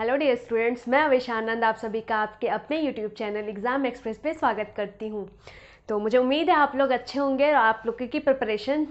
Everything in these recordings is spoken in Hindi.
हेलो डियर स्टूडेंट्स मैं अवेश आनंद आप सभी का आपके अपने यूट्यूब चैनल एग्ज़ाम एक्सप्रेस पे स्वागत करती हूँ तो मुझे उम्मीद है आप लोग अच्छे होंगे और आप लोगों की प्रिपरेशन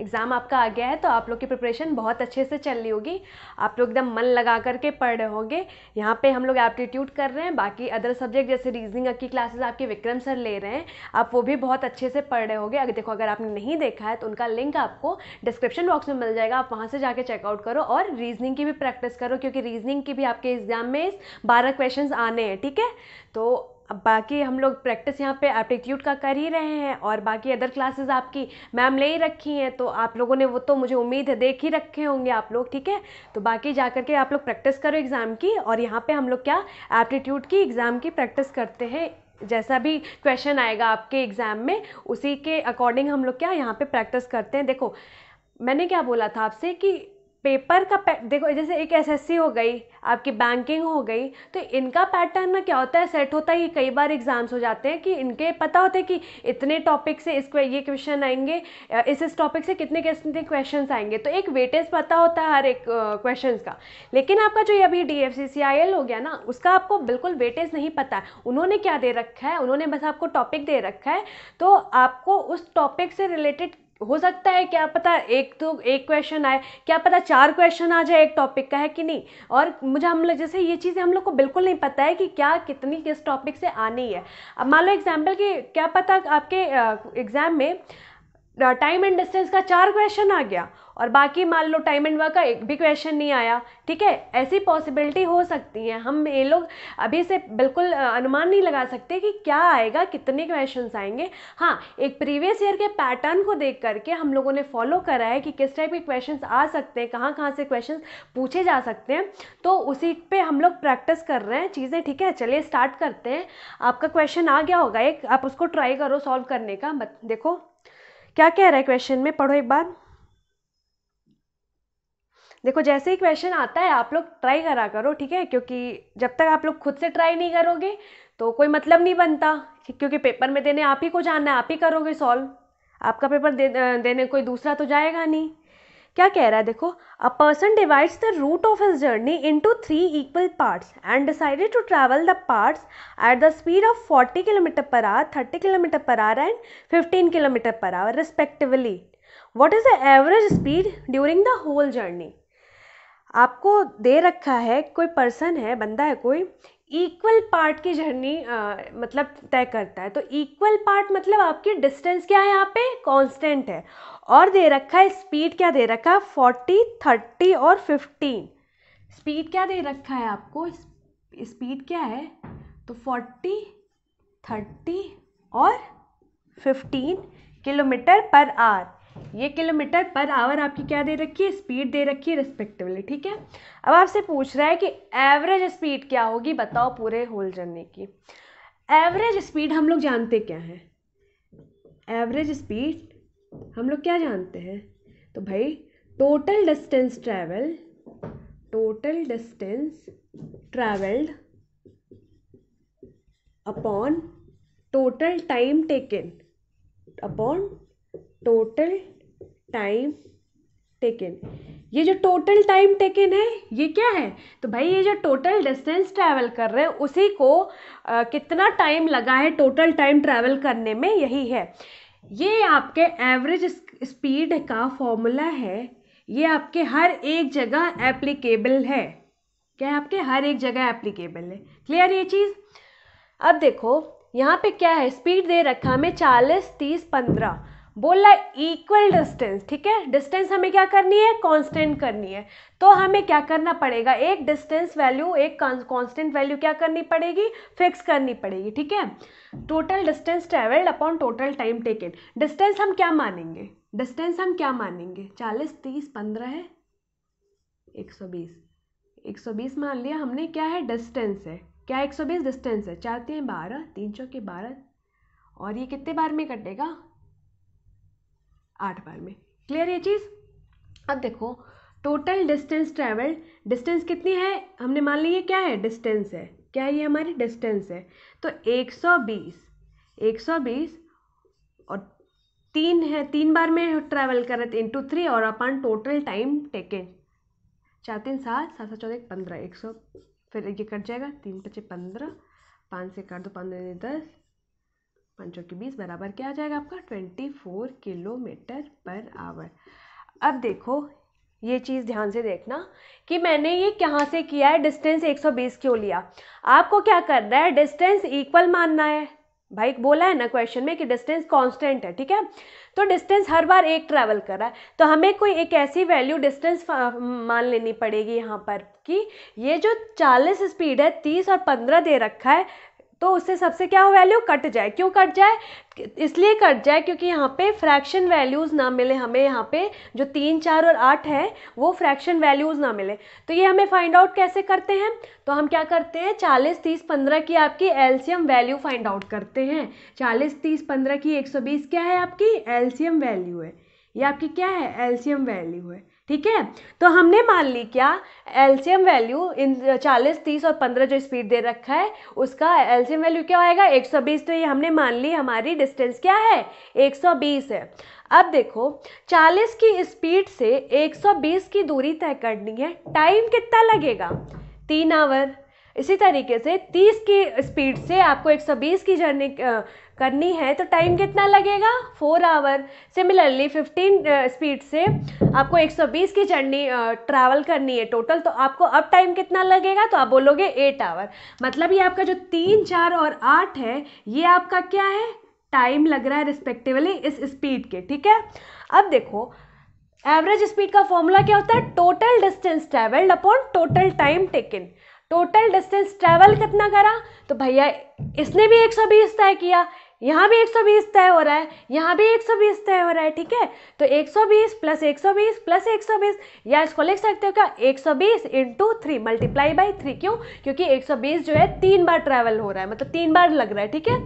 एग्ज़ाम आपका आ गया है तो आप लोग की प्रिपरेशन बहुत अच्छे से चल रही होगी आप लोग एकदम मन लगा करके पढ़ रहे होंगे यहाँ पे हम लोग एप्टीट्यूड कर रहे हैं बाकी अदर सब्जेक्ट जैसे रीजनिंग की क्लासेस आपके विक्रम सर ले रहे हैं आप वो भी बहुत अच्छे से पढ़ रहे होंगे अगर देखो अगर आपने नहीं देखा है तो उनका लिंक आपको डिस्क्रिप्शन बॉक्स में मिल जाएगा आप वहाँ से जाके चेकआउट करो और रीजनिंग की भी प्रैक्टिस करो क्योंकि रीजनिंग की भी आपके एग्ज़ाम में बारह क्वेश्चन आने हैं ठीक है तो अब बाकी हम लोग प्रैक्टिस यहाँ पे एप्टीट्यूड का कर ही रहे हैं और बाकी अदर क्लासेस आपकी मैम ले ही रखी हैं तो आप लोगों ने वो तो मुझे उम्मीद है देख ही रखे होंगे आप लोग ठीक है तो बाकी जा करके आप लोग प्रैक्टिस करो एग्ज़ाम की और यहाँ पे हम लोग क्या एप्टीट्यूड की एग्ज़ाम की प्रैक्टिस करते हैं जैसा भी क्वेश्चन आएगा आपके एग्ज़ाम में उसी के अकॉर्डिंग हम लोग क्या यहाँ पर प्रैक्टिस करते हैं देखो मैंने क्या बोला था आपसे कि पेपर का देखो जैसे एक एसएससी हो गई आपकी बैंकिंग हो गई तो इनका पैटर्न ना क्या होता है सेट होता है कई बार एग्ज़ाम्स हो जाते हैं कि इनके पता होते हैं कि इतने टॉपिक से इसको ये क्वेश्चन आएंगे इस इस टॉपिक से कितने कितने क्वेश्चन आएंगे तो एक वेटेज पता होता है हर एक क्वेश्चन का लेकिन आपका जो ये अभी डी एफ हो गया ना उसका आपको बिल्कुल वेटेज नहीं पता उन्होंने क्या दे रखा है उन्होंने बस आपको टॉपिक दे रखा है तो आपको उस टॉपिक से रिलेटेड हो सकता है क्या पता एक तो एक क्वेश्चन आए क्या पता चार क्वेश्चन आ जाए एक टॉपिक का है कि नहीं और मुझे हम लोग जैसे ये चीज़ें हम लोग को बिल्कुल नहीं पता है कि क्या कितनी किस टॉपिक से आनी है अब मान लो एग्जाम्पल कि क्या पता आपके एग्ज़ाम में टाइम एंड डिस्टेंस का चार क्वेश्चन आ गया और बाकी मान लो टाइम एंड वर्क का एक भी क्वेश्चन नहीं आया ठीक है ऐसी पॉसिबिलिटी हो सकती है हम ये लोग अभी से बिल्कुल अनुमान नहीं लगा सकते कि क्या आएगा कितने क्वेश्चन आएंगे हाँ एक प्रीवियस ईयर के पैटर्न को देख करके हम लोगों ने फॉलो करा है कि किस टाइप के क्वेश्चन आ सकते हैं कहाँ कहाँ से क्वेश्चन पूछे जा सकते हैं तो उसी पर हम लोग प्रैक्टिस कर रहे हैं चीज़ें ठीक है चलिए स्टार्ट करते हैं आपका क्वेश्चन आ गया होगा एक आप उसको ट्राई करो सॉल्व करने का मत देखो क्या कह रहा है क्वेश्चन में पढ़ो एक बार देखो जैसे ही क्वेश्चन आता है आप लोग ट्राई करा करो ठीक है क्योंकि जब तक आप लोग खुद से ट्राई नहीं करोगे तो कोई मतलब नहीं बनता क्योंकि पेपर में देने आप ही को जानना है आप ही करोगे सॉल्व आपका पेपर दे, देने कोई दूसरा तो जाएगा नहीं क्या कह रहा है देखो a person divides the route of his journey into three equal parts and decided to travel the parts at the speed of forty kilometre per hour thirty kilometre per hour and fifteen kilometre per hour respectively what is the average speed during the whole journey आपको दे रखा है कोई पर्सन है बंदा है कोई इक्वल पार्ट की जर्नी मतलब तय करता है तो इक्वल पार्ट मतलब आपकी डिस्टेंस क्या है यहाँ पे कांस्टेंट है और दे रखा है स्पीड क्या दे रखा है फोर्टी थर्टी और फिफ्टीन स्पीड क्या दे रखा है आपको स्पीड क्या है तो फोर्टी थर्टी और फिफ्टीन किलोमीटर पर आर ये किलोमीटर पर आवर आपकी क्या दे रखी है स्पीड दे रखी है रिस्पेक्टिवली ठीक है अब आपसे पूछ रहा है कि एवरेज स्पीड क्या होगी बताओ पूरे होल जर्नी की एवरेज स्पीड हम लोग जानते क्या है एवरेज स्पीड हम लोग क्या जानते हैं तो भाई total distance travel total distance travelled upon total time taken upon total time taken ये जो टोटल टाइम टेकन है ये क्या है तो भाई ये जो टोटल डिस्टेंस ट्रैवल कर रहे हैं उसी को आ, कितना टाइम लगा है टोटल टाइम ट्रैवल करने में यही है ये आपके एवरेज स्पीड का फॉर्मूला है ये आपके हर एक जगह एप्लीकेबल है क्या है आपके हर एक जगह एप्लीकेबल है क्लियर ये चीज़ अब देखो यहाँ पे क्या है स्पीड दे रखा हमें चालीस तीस पंद्रह बोल रहा है इक्वल डिस्टेंस ठीक है डिस्टेंस हमें क्या करनी है कांस्टेंट करनी है तो हमें क्या करना पड़ेगा एक डिस्टेंस वैल्यू एक कांस्टेंट वैल्यू क्या करनी पड़ेगी फिक्स करनी पड़ेगी ठीक है total distance travelled upon total time taken distance हम क्या मानेंगे डिस्टेंस हम क्या मानेंगे चालीस तीस पंद्रह है एक सौ बीस एक सौ बीस मान लिया हमने क्या है डिस्टेंस है क्या एक सौ बीस डिस्टेंस है चाहते हैं बारह तीन चौके बारह और ये कितने बार में कटेगा आठ बार में क्लियर ये चीज़ अब देखो टोटल डिस्टेंस ट्रैवल डिस्टेंस कितनी है हमने मान ली ये क्या है डिस्टेंस है क्या ये हमारी डिस्टेंस है तो 120 120 और तीन है तीन बार में ट्रैवल कर रहे थे इंटू थ्री और अपन टोटल टाइम टेकिंग चार तीन सात सात सात चौदह पंद्रह एक सौ फिर ये कट जाएगा तीन पचे पंद्रह पाँच से काट दो पंद्रह दस पंचों के बीस बराबर क्या आ जाएगा आपका twenty four kilometre per hour अब देखो ये चीज़ ध्यान से देखना कि मैंने ये कहाँ से किया है डिस्टेंस 120 क्यों लिया आपको क्या करना है डिस्टेंस इक्वल मानना है भाई बोला है ना क्वेश्चन में कि डिस्टेंस कांस्टेंट है ठीक है तो डिस्टेंस हर बार एक ट्रैवल कर रहा है तो हमें कोई एक ऐसी वैल्यू डिस्टेंस मान लेनी पड़ेगी यहाँ पर कि ये जो 40 स्पीड है 30 और 15 दे रखा है तो उससे सबसे क्या हो वैल्यू कट जाए क्यों कट जाए इसलिए कट जाए क्योंकि यहाँ पे फ्रैक्शन वैल्यूज़ ना मिले हमें यहाँ पे जो तीन चार और आठ है वो फ्रैक्शन वैल्यूज़ ना मिले तो ये हमें फाइंड आउट कैसे करते हैं तो हम क्या करते हैं चालीस तीस पंद्रह की आपकी एल्सियम वैल्यू फाइंड आउट करते हैं चालीस तीस पंद्रह की एक सौ बीस क्या है आपकी एल्सियम वैल्यू है ये आपकी क्या है एल्सियम वैल्यू है ठीक है तो हमने मान ली क्या एल्शियम वैल्यू इन चालीस तीस और पंद्रह जो स्पीड दे रखा है उसका एल्शियम वैल्यू क्या आएगा 120 तो ये हमने मान ली हमारी डिस्टेंस क्या है 120 है अब देखो 40 की स्पीड से 120 की दूरी तय करनी है टाइम कितना लगेगा तीन आवर इसी तरीके से 30 की स्पीड से आपको 120 की जर्नी करनी है तो टाइम कितना लगेगा four hour similarly fifteen speed से आपको 120 की जर्नी ट्रैवल uh, करनी है टोटल तो आपको अब टाइम कितना लगेगा तो आप बोलोगे एट आवर मतलब ये आपका जो तीन चार और आठ है ये आपका क्या है टाइम लग रहा है रिस्पेक्टिवली इस स्पीड के ठीक है अब देखो एवरेज स्पीड का फॉर्मूला क्या होता है total distance travelled upon total time taken total distance travel कितना करा तो भैया इसने भी 120 तय किया यहाँ भी 120 तय हो रहा है यहाँ भी 120 तय हो रहा है ठीक है तो 120 प्लस 120 प्लस 120 या इसको लिख सकते हो क्या 120 into three multiply by three क्यों क्योंकि 120 जो है तीन बार ट्रैवल हो रहा है मतलब तीन बार लग रहा है ठीक है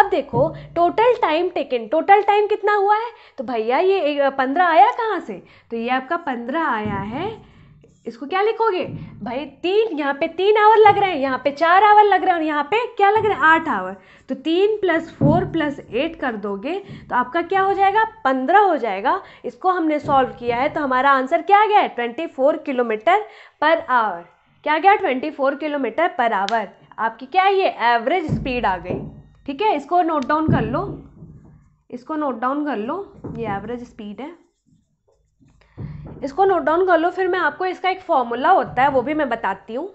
अब देखो total time taken total time कितना हुआ है तो भैया ये पंद्रह आया कहाँ से तो ये आपका पंद्रह आया है इसको क्या लिखोगे भाई तीन यहाँ पे तीन आवर लग रहे हैं यहाँ पे चार आवर लग रहे हैं और यहाँ पे क्या लग रहा है आठ आवर तो तीन प्लस फोर प्लस एट कर दोगे तो आपका क्या हो जाएगा पंद्रह हो जाएगा इसको हमने सॉल्व किया है तो हमारा आंसर क्या आ गया है twenty four kilometre per hour क्या गया twenty four kilometre per hour आपकी क्या है ये एवरेज स्पीड आ गई ठीक है इसको नोट डाउन कर लो इसको नोट डाउन कर लो ये एवरेज स्पीड है इसको नोट डाउन कर लो फिर मैं आपको इसका एक फॉर्मूला होता है वो भी मैं बताती हूँ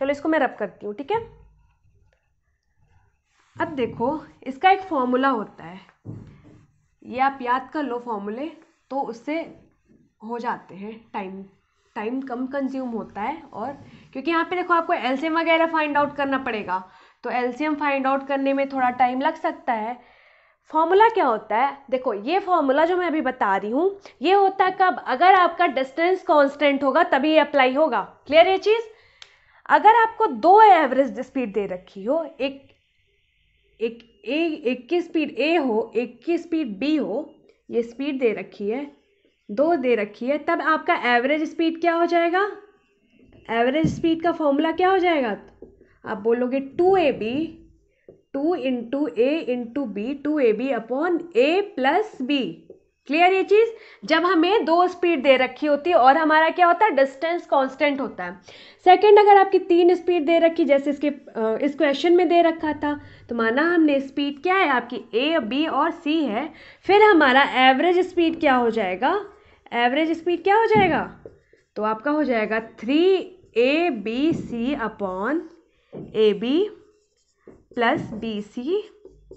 चलो इसको मैं रब करती हूँ ठीक है अब देखो इसका एक फॉर्मूला होता है ये आप याद कर लो फॉर्मूले तो उससे हो जाते हैं टाइम टाइम कम कंज्यूम होता है और क्योंकि यहाँ पे देखो आपको एल्शियम वगैरह फाइंड आउट करना पड़ेगा तो एल्शियम फाइंड आउट करने में थोड़ा टाइम लग सकता है फॉर्मूला क्या होता है देखो ये फॉर्मूला जो मैं अभी बता रही हूँ ये होता है कब अगर आपका डिस्टेंस कांस्टेंट होगा तभी ये अप्लाई होगा क्लियर ये चीज़ अगर आपको दो एवरेज स्पीड दे रखी हो एक एक ए एक की स्पीड ए हो एक की स्पीड बी हो ये स्पीड दे रखी है दो दे रखी है तब आपका एवरेज स्पीड क्या हो जाएगा एवरेज स्पीड का फॉर्मूला क्या हो जाएगा आप बोलोगे two A B two into A into B two A B upon A plus B clear ये चीज़ जब हमें दो स्पीड दे रखी होती है और हमारा क्या होता है डिस्टेंस कांस्टेंट होता है सेकंड अगर आपकी तीन स्पीड दे रखी जैसे इसके इस क्वेश्चन में दे रखा था तो माना हमने स्पीड क्या है आपकी ए बी और सी है फिर हमारा एवरेज स्पीड क्या हो जाएगा एवरेज स्पीड क्या हो जाएगा तो आपका हो जाएगा three A B C upon A B plus B C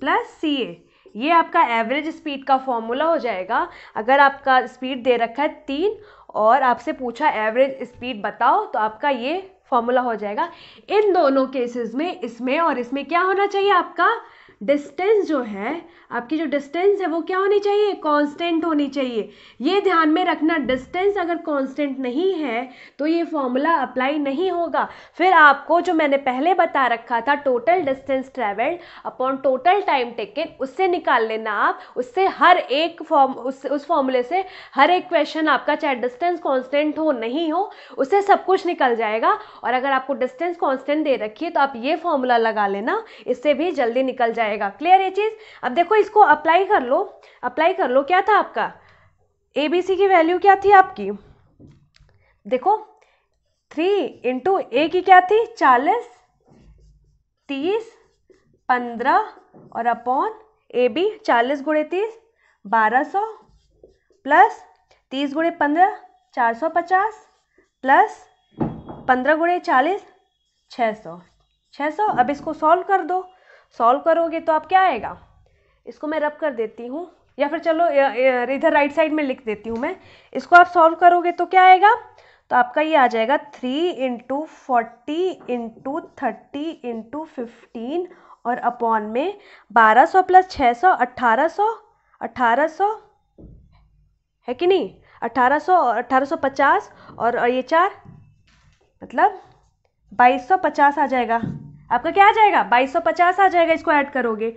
plus C A ये आपका एवरेज स्पीड का फॉर्मूला हो जाएगा अगर आपका स्पीड दे रखा है तीन और आपसे पूछा एवरेज स्पीड बताओ तो आपका ये फॉर्मूला हो जाएगा इन दोनों केसेस में इसमें और इसमें क्या होना चाहिए आपका डिस्टेंस जो है आपकी जो डिस्टेंस है वो क्या होनी चाहिए कांस्टेंट होनी चाहिए ये ध्यान में रखना डिस्टेंस अगर कांस्टेंट नहीं है तो ये फॉर्मूला अप्लाई नहीं होगा फिर आपको जो मैंने पहले बता रखा था total distance travelled upon total time taken उससे निकाल लेना आप उससे हर एक फॉर्म उस उस फॉर्मूले से हर एक क्वेश्चन आपका चाहे डिस्टेंस कॉन्स्टेंट हो नहीं हो उससे सब कुछ निकल जाएगा और अगर आपको डिस्टेंस कॉन्स्टेंट दे रखिए तो आप ये फॉर्मूला लगा लेना इससे भी जल्दी निकल जाएगा जाएगा क्लियर ये चीज़ अब देखो इसको अप्लाई कर लो अप्लाई कर लो क्या था आपका ए बी सी की वैल्यू क्या थी आपकी देखो थ्री इंटू ए की क्या थी चालीस तीस पंद्रह और अपॉन ए बी चालीस गुड़े तीस बारह सौ प्लस तीस गुड़े पंद्रह चार सौ पचास प्लस पंद्रह गुड़े चालीस छः सौ छः सौ अब इसको सॉल्व कर दो सॉल्व करोगे तो आप क्या आएगा इसको मैं रब कर देती हूँ या फिर चलो इधर राइट साइड में लिख देती हूँ मैं इसको आप सॉल्व करोगे तो क्या आएगा तो आपका ये आ जाएगा three into forty into thirty into fifteen और अपॉन में बारह सौ प्लस छः सौ अट्ठारह सौ अट्ठारह सौ है कि नहीं अट्ठारह सौ अट्ठारह सौ पचास और ये चार मतलब बाईस सौ पचास आ जाएगा आपका क्या आ जाएगा बाईस सौ पचास आ जाएगा इसको ऐड करोगे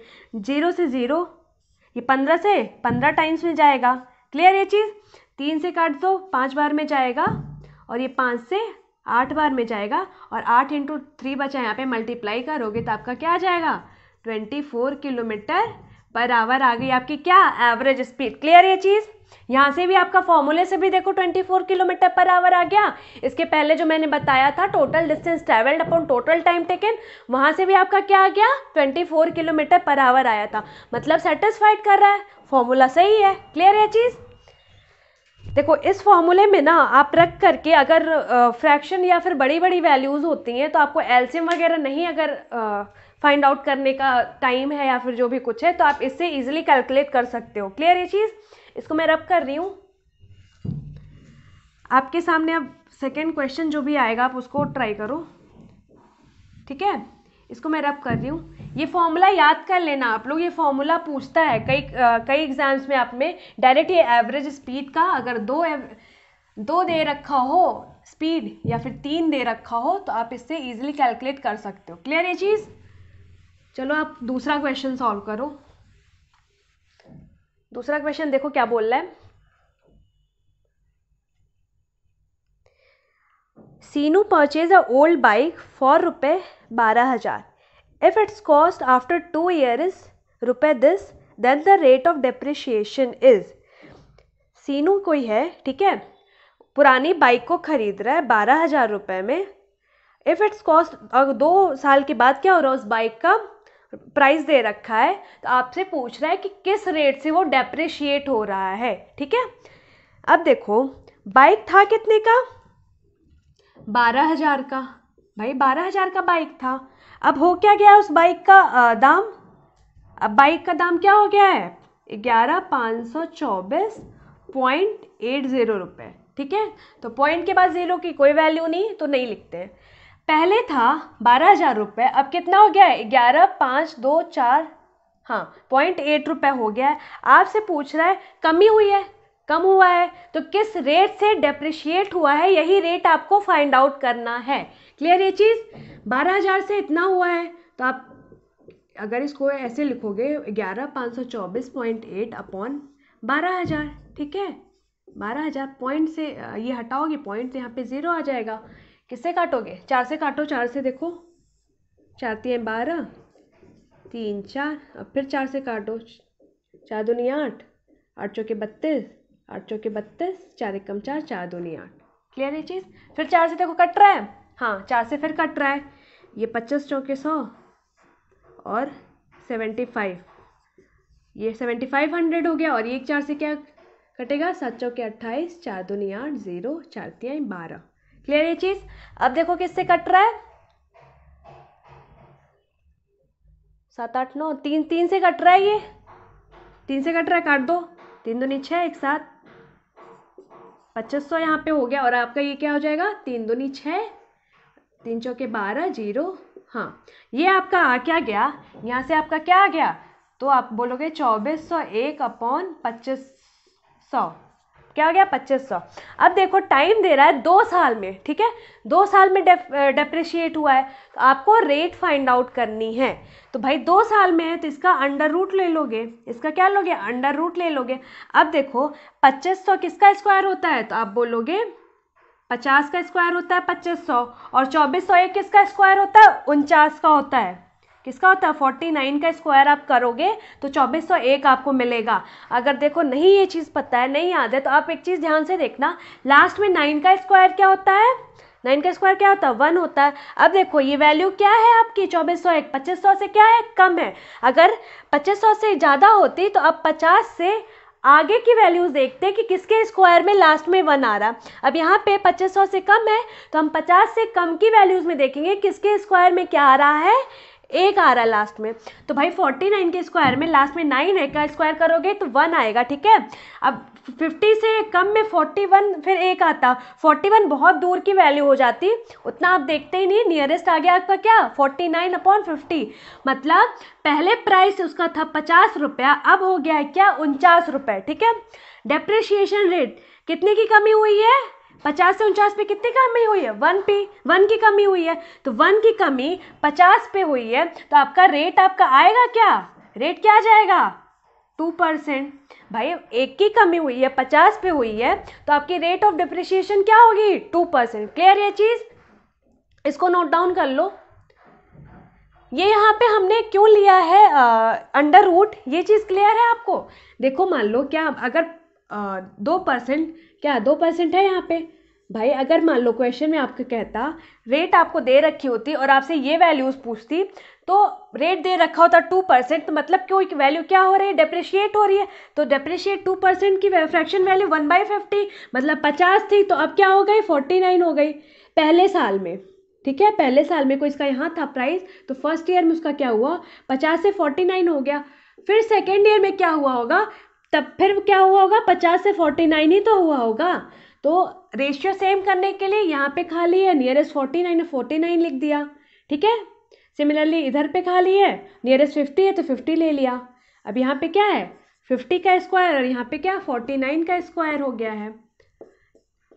जीरो से ज़ीरो ये पंद्रह से पंद्रह टाइम्स में जाएगा क्लियर ये चीज़ तीन से काट दो पाँच बार में जाएगा और ये पाँच से आठ बार में जाएगा और आठ इंटू थ्री बचा यहाँ पे मल्टीप्लाई करोगे तो आपका क्या आ जाएगा twenty four kilometre per hour आ गई आपकी क्या एवरेज स्पीड क्लियर ये चीज़ यहाँ से भी आपका फॉर्मूले से भी देखो 24 किलोमीटर पर आवर आ गया इसके पहले जो मैंने बताया था total distance travelled upon total time taken वहाँ से भी आपका क्या आ गया 24 किलोमीटर पर आवर आया था मतलब सेटिस्फाइड कर रहा है फॉर्मूला सही है क्लियर है चीज़ देखो इस फॉर्मूले में ना आप रख करके अगर फ्रैक्शन या फिर बड़ी बड़ी वैल्यूज़ होती हैं तो आपको एल्सियम वगैरह नहीं अगर फाइंड आउट करने का टाइम है या फिर जो भी कुछ है तो आप इससे ईजिली कैलकुलेट कर सकते हो क्लियर ये चीज़ इसको मैं रब कर रही हूँ आपके सामने अब सेकेंड क्वेश्चन जो भी आएगा आप उसको ट्राई करो ठीक है इसको मैं रब कर रही हूँ ये फॉर्मूला याद कर लेना आप लोग ये फॉर्मूला पूछता है कई कई एग्जाम्स में आप में डायरेक्ट ये एवरेज स्पीड का अगर दो एव, दो दे रखा हो स्पीड या फिर तीन दे रखा हो तो आप इससे इजीली कैलकुलेट कर सकते हो क्लियर ये चीज़ चलो आप दूसरा क्वेश्चन सॉल्व करो दूसरा क्वेश्चन देखो क्या बोल रहा है Seenu purchase a old bike for रुपये बारह हज़ार if it's cost after two years रुपये this then the rate of depreciation is Seenu कोई है ठीक है पुरानी बाइक को ख़रीद रहा है बारह हज़ार रुपये में इफ़ इट्स कॉस्ट दो साल के बाद क्या हो रहा है उस बाइक का प्राइस दे रखा है तो आपसे पूछ रहा है कि किस रेट से वो डेप्रिशिएट हो रहा है ठीक है अब देखो बाइक था कितने का बारह हज़ार का भाई बारह हज़ार का बाइक था अब हो क्या गया उस बाइक का दाम अब बाइक का दाम क्या हो गया है ग्यारह पाँच सौ चौबीस पॉइंट एट ज़ीरो रुपये ठीक है तो पॉइंट के बाद ज़ीरो की कोई वैल्यू नहीं तो नहीं लिखते हैं पहले था बारह हज़ार रुपये अब कितना हो गया है ग्यारह पाँच दो चार हाँ पॉइंट एट रुपये हो गया है आपसे पूछ रहा है कमी हुई है कम हुआ है तो किस रेट से डेप्रिशिएट हुआ है यही रेट आपको फाइंड आउट करना है क्लियर ये चीज़ बारह हज़ार से इतना हुआ है तो आप अगर इसको ऐसे लिखोगे ग्यारह पाँच सौ चौबीस पॉइंट एट अपॉन बारह हज़ार ठीक है बारह हज़ार पॉइंट से ये हटाओगे पॉइंट यहाँ पे ज़ीरो आ जाएगा किससे काटोगे चार से काटो चार से देखो चार तीन बारह तीन चार अब फिर चार से काटो चार दूनी आठ आठ चौके बत्तीस आठ चौके बत्तीस चार एक कम चार चार दूनी आठ क्लियर ये चीज़ फिर चार से देखो कट रहा है हाँ चार से फिर कट रहा है ये पच्चीस चौके सौ और सेवेंटी फाइव ये सेवेंटी फाइव हंड्रेड हो गया और ये एक चार से क्या कटेगा सात चौके अट्ठाईस चार दूनी आठ ज़ीरो चार तिहाई बारह क्लियर ये चीज अब देखो किससे कट रहा है सात आठ नौ तीन तीन से कट रहा है ये तीन से कट रहा है काट दो तीन दो छः एक साथ पच्चीस सौ यहाँ पे हो गया और आपका ये क्या हो जाएगा तीन दो नीचे तीन चौके बारह जीरो हाँ ये आपका आ क्या गया यहाँ से आपका क्या आ गया तो आप बोलोगे चौबीस सौ एक अपॉन पच्चीस सौ क्या हो गया पच्चीस सौ अब देखो टाइम दे रहा है दो साल में ठीक है दो साल में डेप्रिशिएट हुआ है तो आपको रेट फाइंड आउट करनी है तो भाई दो साल में है तो इसका अंडर रूट ले लोगे इसका क्या लोगे अंडर रूट ले लोगे अब देखो पच्चीस सौ किसका स्क्वायर होता है तो आप बोलोगे पचास का स्क्वायर होता है पच्चीस सौ और चौबीस सौ एक किसका स्क्वायर होता है उनचास का होता है किसका होता है फोर्टी नाइन का स्क्वायर आप करोगे तो चौबीस सौ एक आपको मिलेगा अगर देखो नहीं ये चीज़ पता है नहीं याद है तो आप एक चीज़ ध्यान से देखना लास्ट में नाइन का स्क्वायर क्या होता है नाइन का स्क्वायर क्या होता है वन होता है अब देखो ये वैल्यू क्या है आपकी चौबीस सौ एक पच्चीस सौ से क्या है कम है अगर पच्चीस सौ से ज़्यादा होती तो अब पचास से आगे की वैल्यूज देखते हैं कि किसके स्क्वायर में लास्ट में वन आ रहा अब यहाँ पे 2500 से कम है तो हम 50 से कम की वैल्यूज में देखेंगे किसके स्क्वायर में क्या आ रहा है एक आ रहा है लास्ट में तो भाई फोर्टी नाइन के स्क्वायर में लास्ट में नाइन है का स्क्वायर करोगे तो वन आएगा ठीक है अब फिफ्टी से कम में फोर्टी वन फिर एक आता फोर्टी वन बहुत दूर की वैल्यू हो जाती उतना आप देखते ही नहीं नियरेस्ट आ गया आपका क्या फोर्टी नाइन अपॉन फिफ्टी मतलब पहले प्राइस उसका था पचास रुपया अब हो गया है क्या उनचास रुपये ठीक है डेप्रिशिएशन रेट कितने की कमी हुई है पचास से उनचास पे कितनी कमी हुई है वन पे वन की कमी हुई है तो वन की कमी पचास पे हुई है तो आपका रेट आपका आएगा क्या रेट क्या आ जाएगा टू परसेंट भाई एक की कमी हुई है पचास पे हुई है तो आपकी रेट ऑफ डिप्रिशिएशन क्या होगी टू परसेंट क्लियर ये चीज़ इसको नोट डाउन कर लो ये यहाँ पे हमने क्यों लिया है अंडर रूट ये चीज़ क्लियर है आपको देखो मान लो क्या अगर दो परसेंट क्या दो परसेंट है यहाँ पे भाई अगर मान लो क्वेश्चन में आपको कहता रेट आपको दे रखी होती और आपसे ये वैल्यूज़ पूछती तो रेट दे रखा होता टू परसेंट तो मतलब क्यों एक वैल्यू क्या हो रही है डेप्रिशिएट हो रही है तो डेप्रिशिएट टू परसेंट की fraction value one by fifty मतलब पचास थी तो अब क्या हो गई फोर्टी नाइन हो गई पहले साल में ठीक है पहले साल में कोई इसका यहाँ था प्राइस तो फर्स्ट ईयर में उसका क्या हुआ पचास से फोर्टी नाइन हो गया फिर सेकेंड ईयर में क्या हुआ होगा तब फिर क्या हुआ होगा पचास से फोर्टी नाइन ही तो हुआ होगा तो रेशियो सेम करने के लिए यहाँ पे खाली है nearest forty nine forty nine लिख दिया ठीक है सिमिलरली इधर पे खाली है नियरेस्ट फिफ्टी है तो फिफ्टी ले लिया अब यहाँ पे क्या है फिफ्टी का स्क्वायर और यहाँ पे क्या फोर्टी नाइन का स्क्वायर हो गया है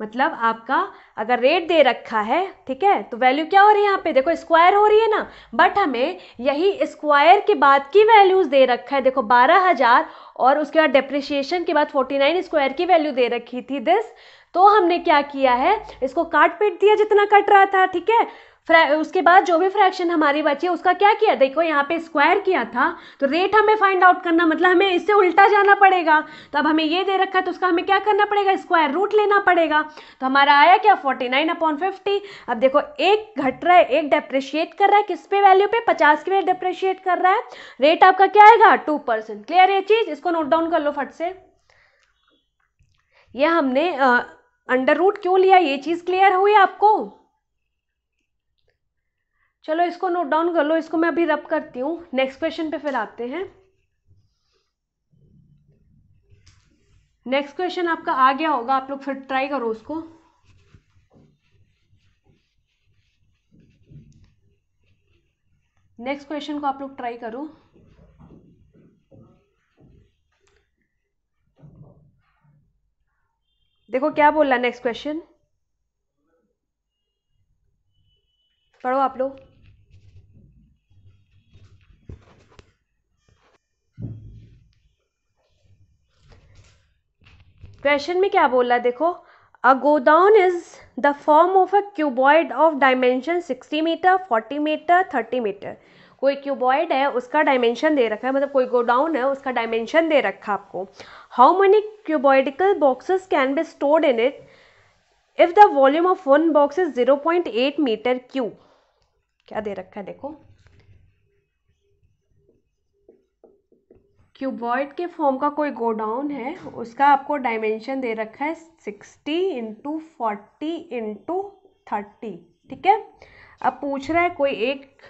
मतलब आपका अगर रेट दे रखा है ठीक है तो वैल्यू क्या हो रही है यहाँ पे देखो स्क्वायर हो रही है ना बट हमें यही स्क्वायर के बाद की वैल्यूज़ दे रखा है देखो बारह हज़ार और उसके बाद डेप्रिशिएशन के बाद फोर्टी नाइन स्क्वायर की वैल्यू दे रखी थी दिस तो हमने क्या किया है इसको काट पीट दिया जितना कट रहा था ठीक है उसके बाद जो भी फ्रैक्शन हमारे बचे उसका क्या किया देखो यहाँ पे स्क्वायर किया था तो रेट हमें फाइंड आउट करना मतलब हमें इससे उल्टा जाना पड़ेगा तो अब हमें ये दे रखा है तो उसका हमें क्या करना पड़ेगा स्क्वायर रूट लेना पड़ेगा तो हमारा आया क्या फोर्टी नाइन अपॉन फिफ्टी अब देखो एक घट रहा है एक डेप्रिशिएट कर रहा है किस पे वैल्यू पे पचास के रेट डेप्रिशिएट कर रहा है रेट आपका क्या आएगा टू परसेंट क्लियर ये चीज़ इसको नोट डाउन कर लो फट से यह हमने अंडर रूट क्यों लिया ये चीज़ क्लियर हुई आपको चलो इसको नोट डाउन कर लो इसको मैं अभी रब करती हूँ नेक्स्ट क्वेश्चन पे फिर आते हैं नेक्स्ट क्वेश्चन आपका आ गया होगा आप लोग फिर ट्राई करो उसको नेक्स्ट क्वेश्चन को आप लोग ट्राई करो देखो क्या बोल रहा है नेक्स्ट क्वेश्चन पढ़ो आप लोग क्वेश्चन में क्या बोला देखो a godown is the form of a cuboid of dimension 60 metre 40 metre 30 metre कोई क्यूबॉइड है उसका डायमेंशन दे रखा है मतलब कोई गोडाउन है उसका डायमेंशन दे रखा है आपको how many cuboidical boxes can be stored in it if the volume of one box is eight metre cube क्या दे रखा है देखो क्यूबॉइड के फॉर्म का कोई गोडाउन है उसका आपको डायमेंशन दे रखा है sixty into forty into thirty ठीक है अब पूछ रहा है कोई एक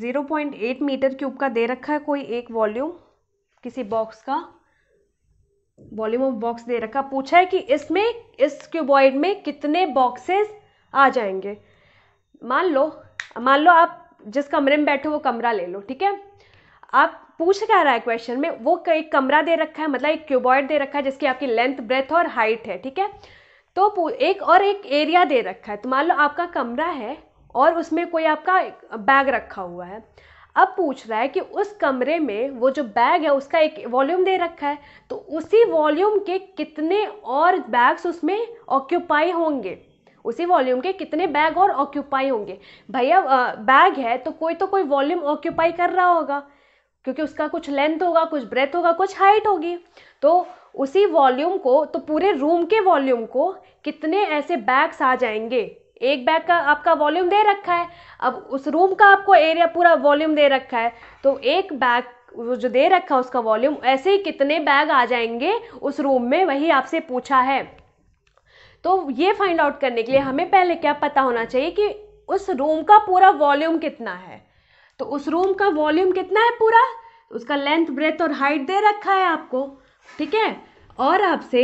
zero point eight metre cube का दे रखा है कोई एक वॉल्यूम किसी बॉक्स का वॉल्यूम ऑफ बॉक्स दे रखा पूछा है कि इसमें इस क्यूबॉइड में कितने बॉक्सेस आ जाएंगे मान लो मान लो आप जिस कमरे में बैठे हो वो कमरा ले लो ठीक है आप पूछ क्या रहा है क्वेश्चन में वो एक कमरा दे रखा है मतलब एक क्यूबॉइड दे रखा है जिसकी आपकी लेंथ ब्रेथ और हाइट है ठीक है तो एक और एक एरिया दे रखा है तो मान लो आपका कमरा है और उसमें कोई आपका बैग रखा हुआ है अब पूछ रहा है कि उस कमरे में वो जो बैग है उसका एक वॉल्यूम दे रखा है तो उसी वॉल्यूम के कितने और बैग्स उसमें ऑक्यूपाई होंगे उसी वॉल्यूम के कितने बैग और ऑक्यूपाई होंगे भैया बैग है तो कोई तो कोई वॉल्यूम ऑक्यूपाई कर रहा होगा क्योंकि उसका कुछ लेंथ होगा कुछ ब्रेथ होगा कुछ हाइट होगी तो उसी वॉल्यूम को तो पूरे रूम के वॉल्यूम को कितने ऐसे बैग्स आ जाएंगे एक बैग का आपका वॉल्यूम दे रखा है अब उस रूम का आपको एरिया पूरा वॉल्यूम दे रखा है तो एक बैग वो जो दे रखा है उसका वॉल्यूम ऐसे ही कितने बैग आ जाएंगे उस रूम में वही आपसे पूछा है तो ये फाइंड आउट करने के लिए हमें पहले क्या पता होना चाहिए कि उस रूम का पूरा वॉल्यूम कितना है तो उस रूम का वॉल्यूम कितना है पूरा उसका लेंथ ब्रेथ और हाइट दे रखा है आपको ठीक है और आपसे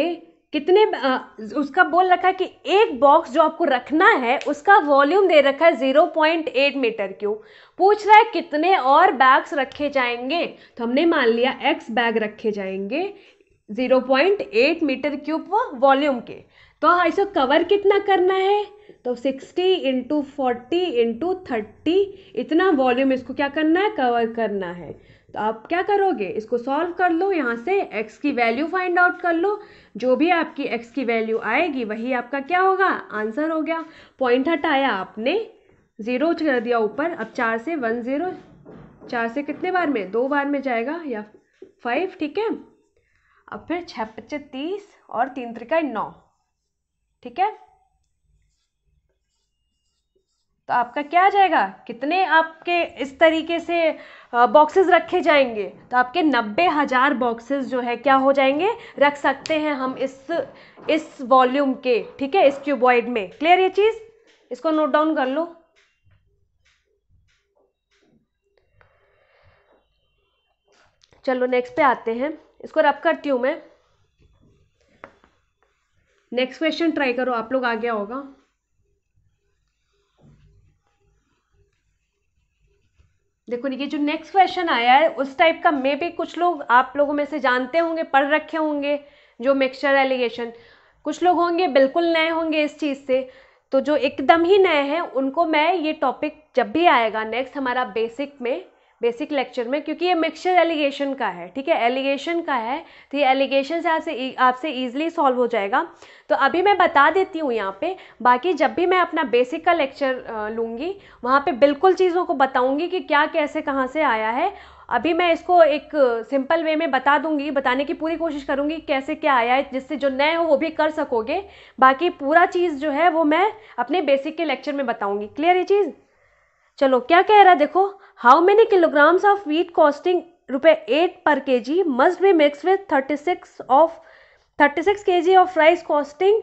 कितने आ, उसका बोल रखा है कि एक बॉक्स जो आपको रखना है उसका वॉल्यूम दे रखा है zero point eight metre cube पूछ रहा है कितने और बैग्स रखे जाएंगे तो हमने मान लिया एक्स बैग रखे जाएंगे zero point eight metre cube volume के तो हाँ इसको कवर कितना करना है तो 60 इंटू फोर्टी इंटू थर्टी इतना वॉल्यूम इसको क्या करना है कवर करना है तो आप क्या करोगे इसको सॉल्व कर लो यहाँ से x की वैल्यू फाइंड आउट कर लो जो भी आपकी x की वैल्यू आएगी वही आपका क्या होगा आंसर हो गया पॉइंट हटाया आपने ज़ीरो कर दिया ऊपर अब चार से वन ज़ीरो चार से कितने बार में दो बार में जाएगा या फाइव ठीक है अब फिर छः पच्चीस तीस और तीन त्रिका नौ ठीक है तो आपका क्या आ जाएगा कितने आपके इस तरीके से बॉक्सेस रखे जाएंगे तो आपके नब्बे हज़ार बॉक्सेस जो है क्या हो जाएंगे रख सकते हैं हम इस इस वॉल्यूम के ठीक है इस क्यूबॉइड में क्लियर ये चीज़ इसको नोट डाउन कर लो चलो नेक्स्ट पे आते हैं इसको रब करती हूँ मैं नेक्स्ट क्वेश्चन ट्राई करो आप लोग आ गया होगा देखो ये जो नेक्स्ट क्वेश्चन आया है उस टाइप का मे भी कुछ लोग आप लोगों में से जानते होंगे पढ़ रखे होंगे जो मिक्सचर एलिगेशन कुछ लोग होंगे बिल्कुल नए होंगे इस चीज़ से तो जो एकदम ही नए हैं उनको मैं ये टॉपिक जब भी आएगा नेक्स्ट हमारा बेसिक में बेसिक लेक्चर में क्योंकि ये मिक्सचर एलिगेशन का है ठीक है एलिगेशन का है तो ये एलिगेशन से आपसे आपसे ईजिली सॉल्व हो जाएगा तो अभी मैं बता देती हूँ यहाँ पे बाकी जब भी मैं अपना बेसिक का लेक्चर लूँगी वहाँ पे बिल्कुल चीज़ों को बताऊँगी कि क्या कैसे कहाँ से आया है अभी मैं इसको एक सिंपल वे में बता दूंगी बताने की पूरी कोशिश करूंगी कैसे क्या आया है जिससे जो नए हो वो भी कर सकोगे बाकी पूरा चीज़ जो है वो मैं अपने बेसिक के लेक्चर में बताऊंगी क्लियर ये चीज़ चलो क्या कह रहा है देखो how many kilograms of wheat costing रुपए eight per K G must be mix with thirty six of thirty six K G of rice costing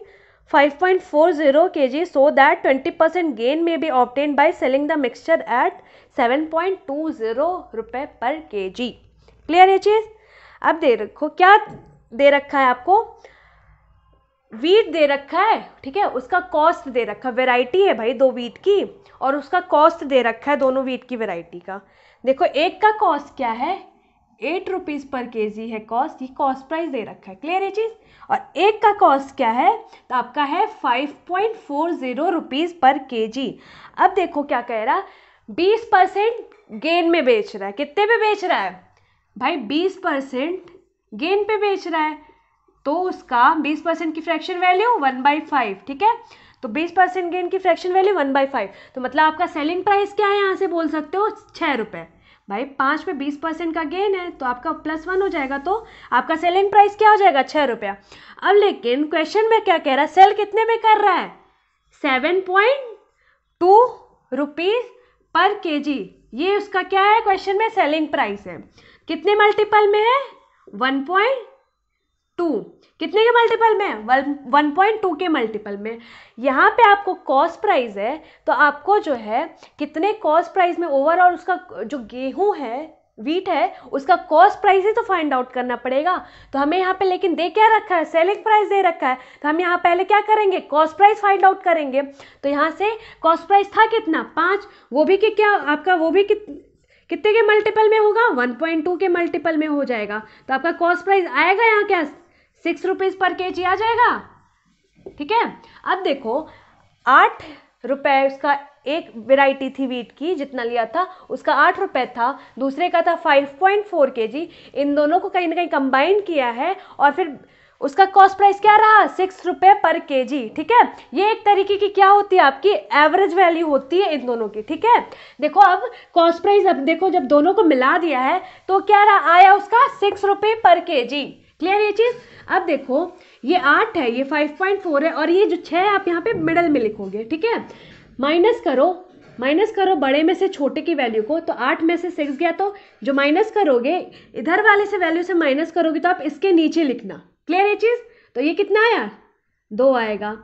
five point four zero K G so that twenty percent gain may be obtain by selling the mixture at seven point two zero रुपए पर के जी क्लियर ये चीज़ अब दे रखो क्या दे रखा है आपको वीट दे रखा है ठीक है उसका कॉस्ट दे रखा है वेराइटी है भाई दो वीट की और उसका कॉस्ट दे रखा है दोनों वीट की वेराइटी का देखो एक का कॉस्ट क्या है एट रुपीज़ पर के जी है कॉस्ट ये कॉस्ट प्राइस दे रखा है क्लियर है चीज़ और एक का कॉस्ट क्या है तो आपका है five point four zero rupees per K जी अब देखो क्या कह रहा बीस परसेंट गेन में बेच रहा है कितने पे बेच रहा है भाई बीस परसेंट गेन पे बेच रहा है तो उसका बीस परसेंट की fraction value one by five ठीक है तो बीस परसेंट गेन की fraction value one by five तो मतलब आपका सेलिंग प्राइस क्या है यहाँ से बोल सकते हो छः रुपये भाई पाँच पे बीस परसेंट का गेन है तो आपका प्लस वन हो जाएगा तो आपका सेलिंग प्राइस क्या हो जाएगा छः रुपया अब लेकिन क्वेश्चन में क्या कह रहा है सेल कितने में कर रहा है seven point to rupees per K जी ये उसका क्या है क्वेश्चन में सेलिंग प्राइस है कितने मल्टीपल में है वन पॉइंट टू कितने के मल्टीपल में वन वन पॉइंट टू के मल्टीपल में यहाँ पे आपको कॉस्ट प्राइस है तो आपको जो है कितने कॉस्ट प्राइस में ओवरऑल उसका जो गेहूँ है वीट है उसका कॉस्ट प्राइस ही तो फाइंड आउट करना पड़ेगा तो हमें यहाँ पे लेकिन दे क्या रखा है सेलिंग प्राइस दे रखा है तो हम यहाँ पहले क्या करेंगे कॉस्ट प्राइस फाइंड आउट करेंगे तो यहाँ से कॉस्ट प्राइस था कितना पाँच वो भी कि क्या आपका वो भी कित कितने के मल्टीपल में होगा 1.2 के मल्टीपल में हो जाएगा तो आपका कॉस्ट प्राइस आएगा यहाँ क्या सिक्स रुपीज़ पर के जी आ जाएगा ठीक है अब देखो आठ रुपए उसका एक वेराइटी थी वीट की जितना लिया था उसका आठ रुपए था दूसरे का था फाइव पॉइंट फोर के जी इन दोनों को कहीं ना कहीं कंबाइन किया है और फिर उसका कॉस्ट प्राइस क्या रहा सिक्स रुपये पर के जी ठीक है ये एक तरीके की क्या होती है आपकी एवरेज वैल्यू होती है इन दोनों की ठीक है देखो अब कॉस्ट प्राइस अब देखो जब दोनों को मिला दिया है तो क्या रहा आया उसका सिक्स रुपये पर के जी क्लियर ये चीज़ अब देखो ये आठ है ये फाइव पॉइंट फोर है और ये जो छः आप यहाँ पे मिडल में लिखोगे ठीक है माइनस करो माइनस करो बड़े में से छोटे की वैल्यू को तो आठ में से सिक्स गया तो जो माइनस करोगे इधर वाले से वैल्यू से माइनस करोगे तो आप इसके नीचे लिखना क्लियर ये चीज़ तो ये कितना आया दो आएगा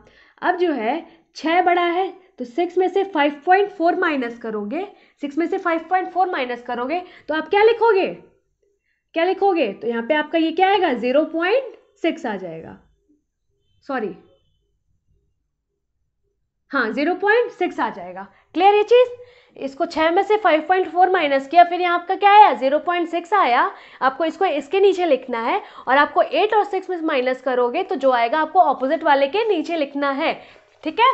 अब जो है छः बड़ा है तो सिक्स में से फाइव पॉइंट फोर माइनस करोगे सिक्स में से फाइव पॉइंट फोर माइनस करोगे तो आप क्या लिखोगे क्या लिखोगे तो यहाँ पे आपका ये क्या आएगा जीरो पॉइंट सिक्स आ जाएगा सॉरी हाँ जीरो पॉइंट सिक्स आ जाएगा क्लियर ये चीज़ इसको छः में से फाइव पॉइंट फोर माइनस किया फिर यहाँ आपका क्या आया जीरो पॉइंट सिक्स आया आपको इसको इसके नीचे लिखना है और आपको एट और सिक्स में माइनस करोगे तो जो आएगा आपको ऑपोजिट वाले के नीचे लिखना है ठीक है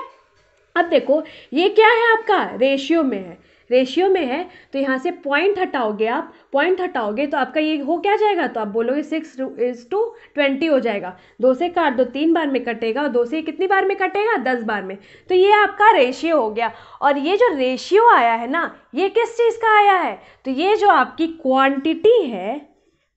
अब देखो ये क्या है आपका रेशियो में है रेशियो में है तो यहाँ से पॉइंट हटाओगे आप पॉइंट हटाओगे तो आपका ये हो क्या जाएगा तो आप बोलोगे सिक्स इज टू ट्वेंटी हो जाएगा दो से काट दो तीन बार में कटेगा और दो से कितनी बार में कटेगा दस बार में तो ये आपका रेशियो हो गया और ये जो रेशियो आया है ना ये किस चीज़ का आया है तो ये जो आपकी क्वांटिटी है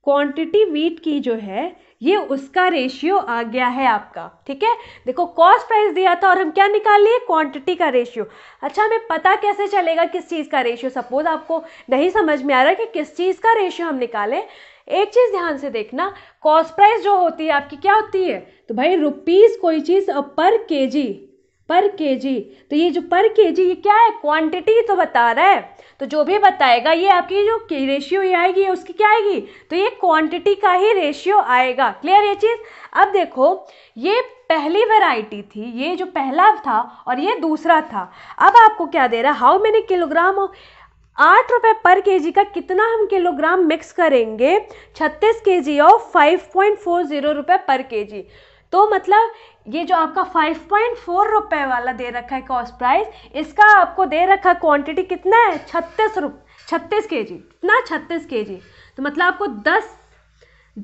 क्वांटिटी वीट की जो है ये उसका रेशियो आ गया है आपका ठीक है देखो कॉस्ट प्राइस दिया था और हम क्या निकाल लिए क्वांटिटी का रेशियो अच्छा हमें पता कैसे चलेगा किस चीज़ का रेशियो सपोज आपको नहीं समझ में आ रहा कि किस चीज़ का रेशियो हम निकालें एक चीज़ ध्यान से देखना कॉस्ट प्राइस जो होती है आपकी क्या होती है तो भाई रुपीज़ कोई चीज़ पर के जी पर केजी तो ये जो पर केजी ये क्या है क्वांटिटी तो बता रहा है तो जो भी बताएगा ये आपकी जो रेशियो ये आएगी ये उसकी क्या आएगी तो ये क्वांटिटी का ही रेशियो आएगा क्लियर ये चीज़ अब देखो ये पहली वैरायटी थी ये जो पहला था और ये दूसरा था अब आपको क्या दे रहा है हाउ मैनी किलोग्राम आठ रुपये पर केजी का कितना हम किलोग्राम मिक्स करेंगे छत्तीस के जी और फाइव पॉइंट फोर ज़ीरो रुपये पर केजी तो मतलब ये जो आपका 5.4 रुपए वाला दे रखा है कॉस्ट प्राइस इसका आपको दे रखा क्वांटिटी कितना है छत्तीस रुप छत्तीस के जी कितना छत्तीस के जी तो मतलब आपको दस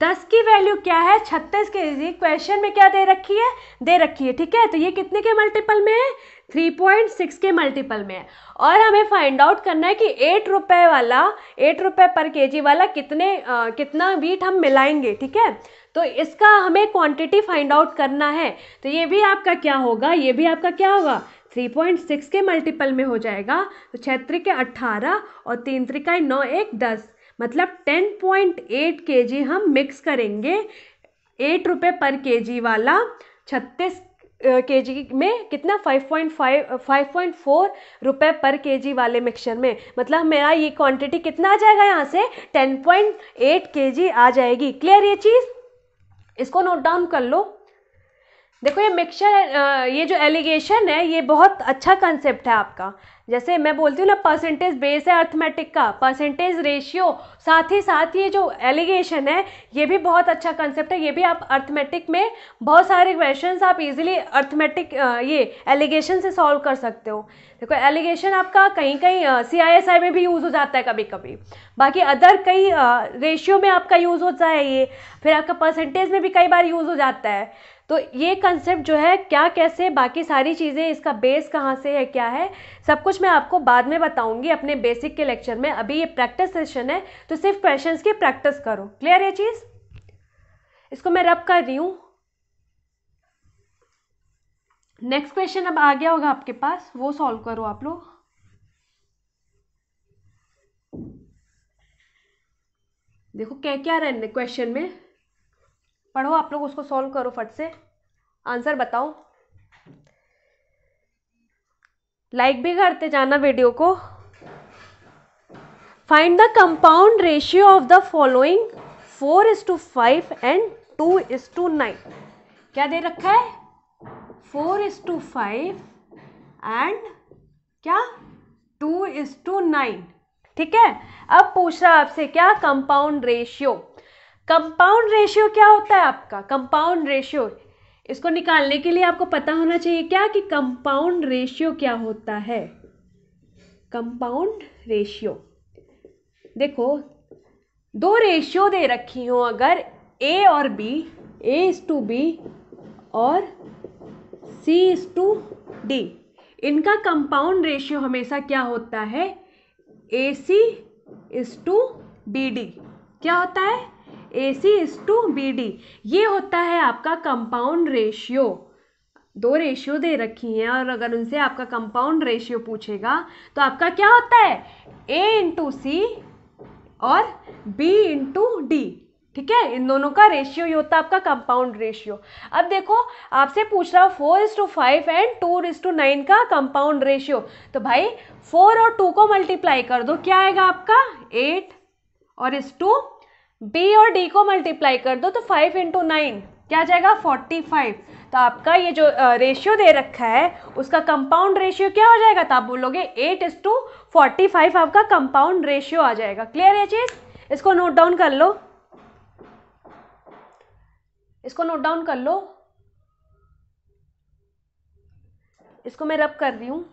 दस की वैल्यू क्या है छत्तीस के जी क्वेश्चन में क्या दे रखी है दे रखी है ठीक है तो ये कितने के मल्टीपल में है थ्री पॉइंट सिक्स के मल्टीपल में है और हमें फाइंड आउट करना है कि एट रुपये वाला एट रुपये पर केजी वाला कितने आ, कितना वीट हम मिलाएंगे ठीक है तो इसका हमें क्वांटिटी फाइंड आउट करना है तो ये भी आपका क्या होगा ये भी आपका क्या होगा थ्री पॉइंट सिक्स के मल्टीपल में हो जाएगा तो छः त्रिके अट्ठारह और तीन त्रिकाई नौ एक दस मतलब टेन पॉइंट एट के जी हम मिक्स करेंगे एट रुपये पर के जी वाला छत्तीस के जी में कितना 5.5 5.4 रुपए पर के जी वाले मिक्सचर में मतलब मेरा ये क्वांटिटी कितना आ जाएगा यहाँ से 10.8 के जी आ जाएगी क्लियर ये चीज़ इसको नोट डाउन कर लो देखो ये मिक्सचर ये जो एलिगेशन है ये बहुत अच्छा कंसेप्ट है आपका जैसे मैं बोलती हूँ ना परसेंटेज बेस है अर्थमेटिक का परसेंटेज रेशियो साथ ही साथ ये जो एलिगेशन है ये भी बहुत अच्छा कंसेप्ट है ये भी आप अर्थमेटिक में बहुत सारे क्वेश्चंस आप इजीली अर्थमेटिक ये एलिगेशन से सॉल्व कर सकते हो देखो एलिगेशन आपका कहीं कहीं सी आई एस आई में भी यूज़ हो जाता है कभी कभी बाकी अदर कई रेशियो में आपका यूज़ होता है ये फिर आपका परसेंटेज में भी कई बार यूज़ हो जाता है तो ये कंसेप्ट जो है क्या कैसे बाकी सारी चीज़ें इसका बेस कहाँ से है क्या है सब कुछ मैं आपको बाद में बताऊंगी अपने बेसिक के लेक्चर में अभी ये प्रैक्टिस सेशन है तो सिर्फ क्वेश्चंस की प्रैक्टिस करो क्लियर ये चीज़ इसको मैं रब कर रही हूँ नेक्स्ट क्वेश्चन अब आ गया होगा आपके पास वो सॉल्व करो आप लोग देखो क्या क्या रहने क्वेश्चन में पढ़ो आप लोग उसको सॉल्व करो फट से आंसर बताओ लाइक भी करते जाना वीडियो को find the compound ratio of the following four is to five and two is to nine क्या दे रखा है four is to five and क्या टू इज टू नाइन ठीक है अब पूछ रहा आपसे क्या कंपाउंड रेशियो कंपाउंड रेशियो क्या होता है आपका कंपाउंड रेशियो इसको निकालने के लिए आपको पता होना चाहिए क्या कि कंपाउंड रेशियो क्या होता है कंपाउंड रेशियो देखो दो रेशियो दे रखी हो अगर ए और B A is to B और सी इज टू डी इनका कंपाउंड रेशियो हमेशा क्या होता है A C is to D D क्या होता है A C is to B D ये होता है आपका कंपाउंड रेशियो दो रेशियो दे रखी हैं और अगर उनसे आपका कंपाउंड रेशियो पूछेगा तो आपका क्या होता है ए इंटू सी और बी इंटू डी ठीक है इन दोनों का रेशियो ये होता है आपका कंपाउंड रेशियो अब देखो आपसे पूछ रहा हूँ four is to five and two is to nine का कंपाउंड रेशियो तो भाई फोर और टू को मल्टीप्लाई कर दो क्या आएगा आपका एट और इस टू बी और डी को मल्टीप्लाई कर दो तो फाइव इंटू नाइन क्या आ जाएगा फोर्टी फाइव तो आपका ये जो रेशियो दे रखा है उसका कंपाउंड रेशियो क्या हो जाएगा तो आप बोलोगे eight is to forty five आपका कंपाउंड रेशियो आ जाएगा क्लियर है चीज़ इसको नोट डाउन कर लो इसको नोट डाउन कर लो इसको मैं रब कर रही हूँ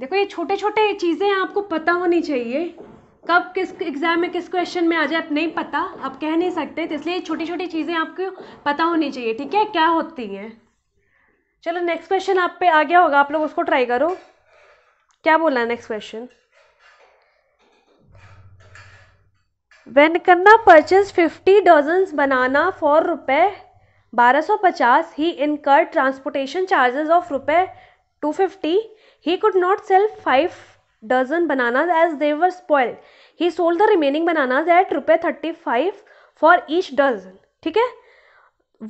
देखो ये छोटे छोटे चीज़ें आपको पता होनी चाहिए कब किस एग्ज़ाम में किस क्वेश्चन में आ जाए आप नहीं पता आप कह नहीं सकते तो इसलिए छोटी छोटी चीज़ें आपको पता होनी चाहिए ठीक है क्या होती हैं चलो नेक्स्ट क्वेश्चन आप पे आ गया होगा आप लोग उसको ट्राई करो क्या बोला next question when Kanna purchase fifty dozen banana for रुपये बारह सौ पचास he incur transportation charges of रुपये two fifty he could not sell five dozen bananas as they were spoiled. He sold the remaining bananas at रुपए thirty five for each dozen ठीक है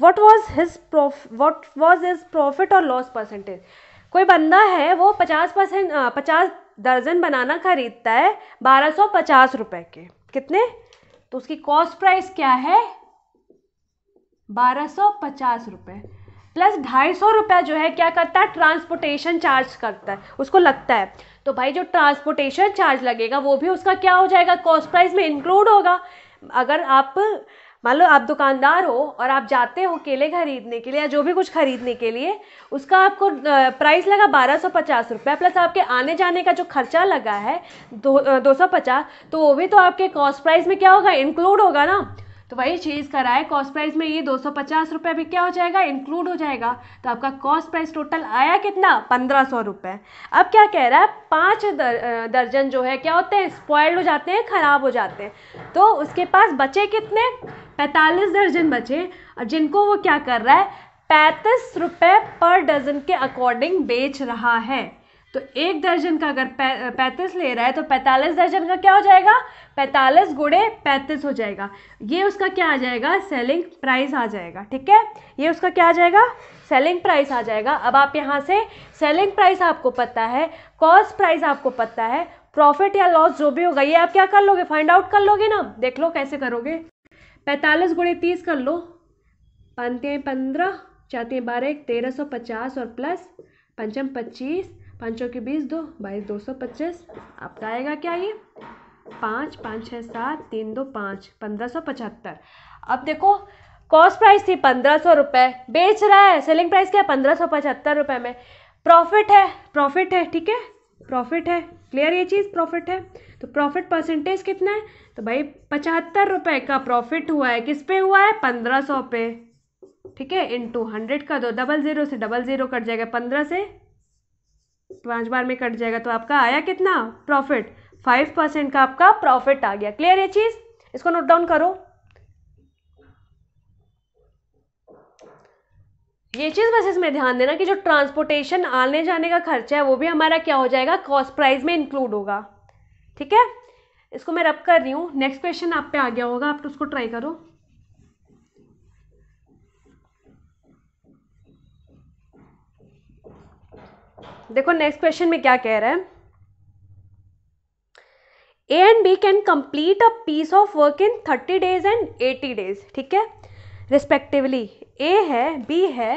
what was his what was his profit और लॉस परसेंटेज कोई बंदा है वो पचास परसेंट पचास दर्जन बनाना खरीदता है बारह सौ पचास रुपए के कितने तो उसकी कॉस्ट प्राइस क्या है बारह सौ पचास रुपये प्लस ढाई सौ रुपया जो है क्या करता है ट्रांसपोर्टेशन चार्ज करता है उसको लगता है तो भाई जो ट्रांसपोर्टेशन चार्ज लगेगा वो भी उसका क्या हो जाएगा कॉस्ट प्राइस में इंक्लूड होगा अगर आप मान लो आप दुकानदार हो और आप जाते हो केले खरीदने के लिए या जो भी कुछ खरीदने के लिए उसका आपको प्राइस लगा बारह सौ पचास रुपये प्लस आपके आने जाने का जो खर्चा लगा है दो दो सौ पचास तो वो भी तो आपके कॉस्ट प्राइस में क्या होगा इंक्लूड होगा ना तो वही चीज़ रहा है कॉस्ट प्राइस में ये दो सौ पचास रुपये भी क्या हो जाएगा इंक्लूड हो जाएगा तो आपका कॉस्ट प्राइस टोटल आया कितना पंद्रह सौ रुपये अब क्या कह रहा है पाँच दर, दर्जन जो है क्या होते हैं स्पॉयल्ड हो जाते हैं ख़राब हो जाते हैं तो उसके पास बचे कितने पैंतालीस दर्जन बचे और जिनको वो क्या कर रहा है पैंतीस रुपये पर डजन के अकॉर्डिंग बेच रहा है तो एक दर्जन का अगर पैंतीस ले रहा है तो पैंतालीस दर्जन का क्या हो जाएगा पैंतालीस गुड़े पैंतीस हो जाएगा ये उसका क्या आ जाएगा सेलिंग प्राइस आ जाएगा ठीक है ये उसका क्या आ जाएगा सेलिंग प्राइस आ जाएगा अब आप यहाँ से सेलिंग प्राइस आपको पता है कॉस्ट प्राइस आपको पता है प्रॉफिट या लॉस जो भी होगा ये आप क्या कर लोगे फाइंड आउट कर लोगे ना देख लो कैसे करोगे पैंतालीस गुड़े तीस कर लो पंते पंद्रह चाहते बारह तेरह सौ पचास और प्लस पंचम पच्चीस पाँचों के बीस दो बाईस दो सौ पच्चीस आपका आएगा क्या ये पाँच पाँच छः सात तीन दो पाँच पंद्रह सौ पचहत्तर अब देखो कॉस्ट प्राइस थी पंद्रह सौ रुपये बेच रहा है सेलिंग प्राइस क्या है पंद्रह सौ पचहत्तर रुपये में प्रॉफिट है प्रॉफिट है ठीक है प्रॉफिट है क्लियर ये चीज़ प्रॉफिट है तो प्रॉफिट परसेंटेज कितना है तो भाई पचहत्तर रुपये का प्रॉफिट हुआ है किस पे हुआ है पंद्रह सौ पे ठीक है इंटू हंड्रेड का दो डबल ज़ीरो से डबल ज़ीरो कट जाएगा पंद्रह से पाँच बार में कट जाएगा तो आपका आया कितना प्रॉफिट फाइव परसेंट का आपका प्रॉफिट आ गया क्लियर ये चीज़ इसको नोट डाउन करो ये चीज़ बस इसमें ध्यान देना कि जो ट्रांसपोर्टेशन आने जाने का खर्चा है वो भी हमारा क्या हो जाएगा कॉस्ट प्राइस में इंक्लूड होगा ठीक है इसको मैं रब कर रही हूँ नेक्स्ट क्वेश्चन आप पे आ गया होगा आप तो उसको ट्राई करो देखो नेक्स्ट क्वेश्चन में क्या कह रहा है A and B can complete a piece of work in thirty days and eighty days ठीक है रिस्पेक्टिवली ए है बी है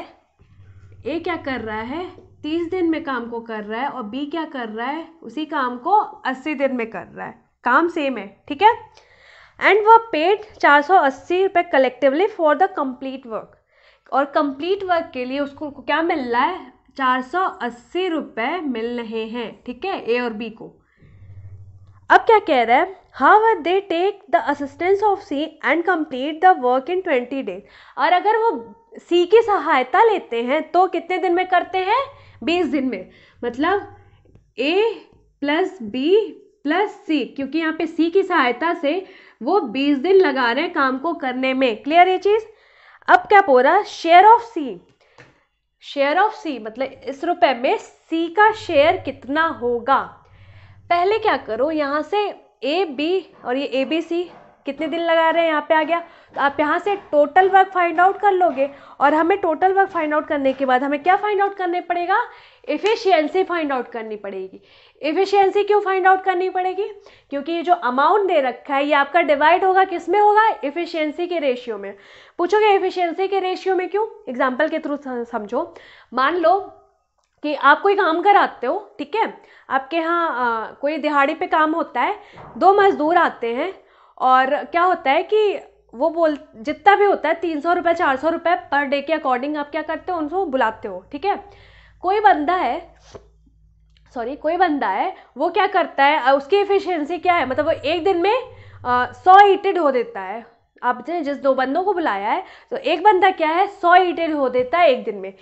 ए क्या कर रहा है तीस दिन में काम को कर रहा है और बी क्या कर रहा है उसी काम को अस्सी दिन में कर रहा है काम सेम है ठीक है एंड वह पेड चार सौ अस्सी रुपये collectively for the complete work और कंप्लीट वर्क के लिए उसको क्या मिल रहा है चार सौ अस्सी रुपये मिल रहे हैं ठीक है ए और बी को अब क्या कह रहा है how they take the assistance of C and complete the work in twenty days और अगर वो सी की सहायता लेते हैं तो कितने दिन में करते हैं बीस दिन में मतलब A plus B plus C क्योंकि यहाँ पे सी की सहायता से वो बीस दिन लगा रहे हैं काम को करने में क्लियर ये चीज़ अब क्या बोल रहा share of C share of C मतलब इस रुपए में सी का शेयर कितना होगा पहले क्या करो यहाँ से ए बी और ये ए बी सी कितने दिन लगा रहे हैं यहाँ पे आ गया तो आप यहाँ से टोटल वर्क फाइंड आउट कर लोगे और हमें टोटल वर्क फाइंड आउट करने के बाद हमें क्या फाइंड आउट करने पड़ेगा एफिशिएंसी फाइंड आउट करनी पड़ेगी इफिशियंसी क्यों फाइंड आउट करनी पड़ेगी क्योंकि ये जो अमाउंट दे रखा है ये आपका डिवाइड होगा किस में होगा इफिशियंसी के रेशियो में पूछोगे इफिशियंसी के रेशियो में क्यों एग्जाम्पल के थ्रू समझो मान लो कि आप कोई काम कराते हो ठीक है आपके यहाँ कोई दिहाड़ी पे काम होता है दो मज़दूर आते हैं और क्या होता है कि वो बोल जितना भी होता है तीन सौ रुपये चार सौ रुपये पर डे के अकॉर्डिंग आप क्या करते हो उनको बुलाते हो ठीक है कोई बंदा है सॉरी कोई बंदा है वो क्या करता है उसकी एफिशिएंसी क्या है मतलब वो एक दिन में सौ हीटेड हो देता है आपने जिस दो बंदों को बुलाया है तो एक बंदा क्या है सौ ईटेड हो देता है एक दिन में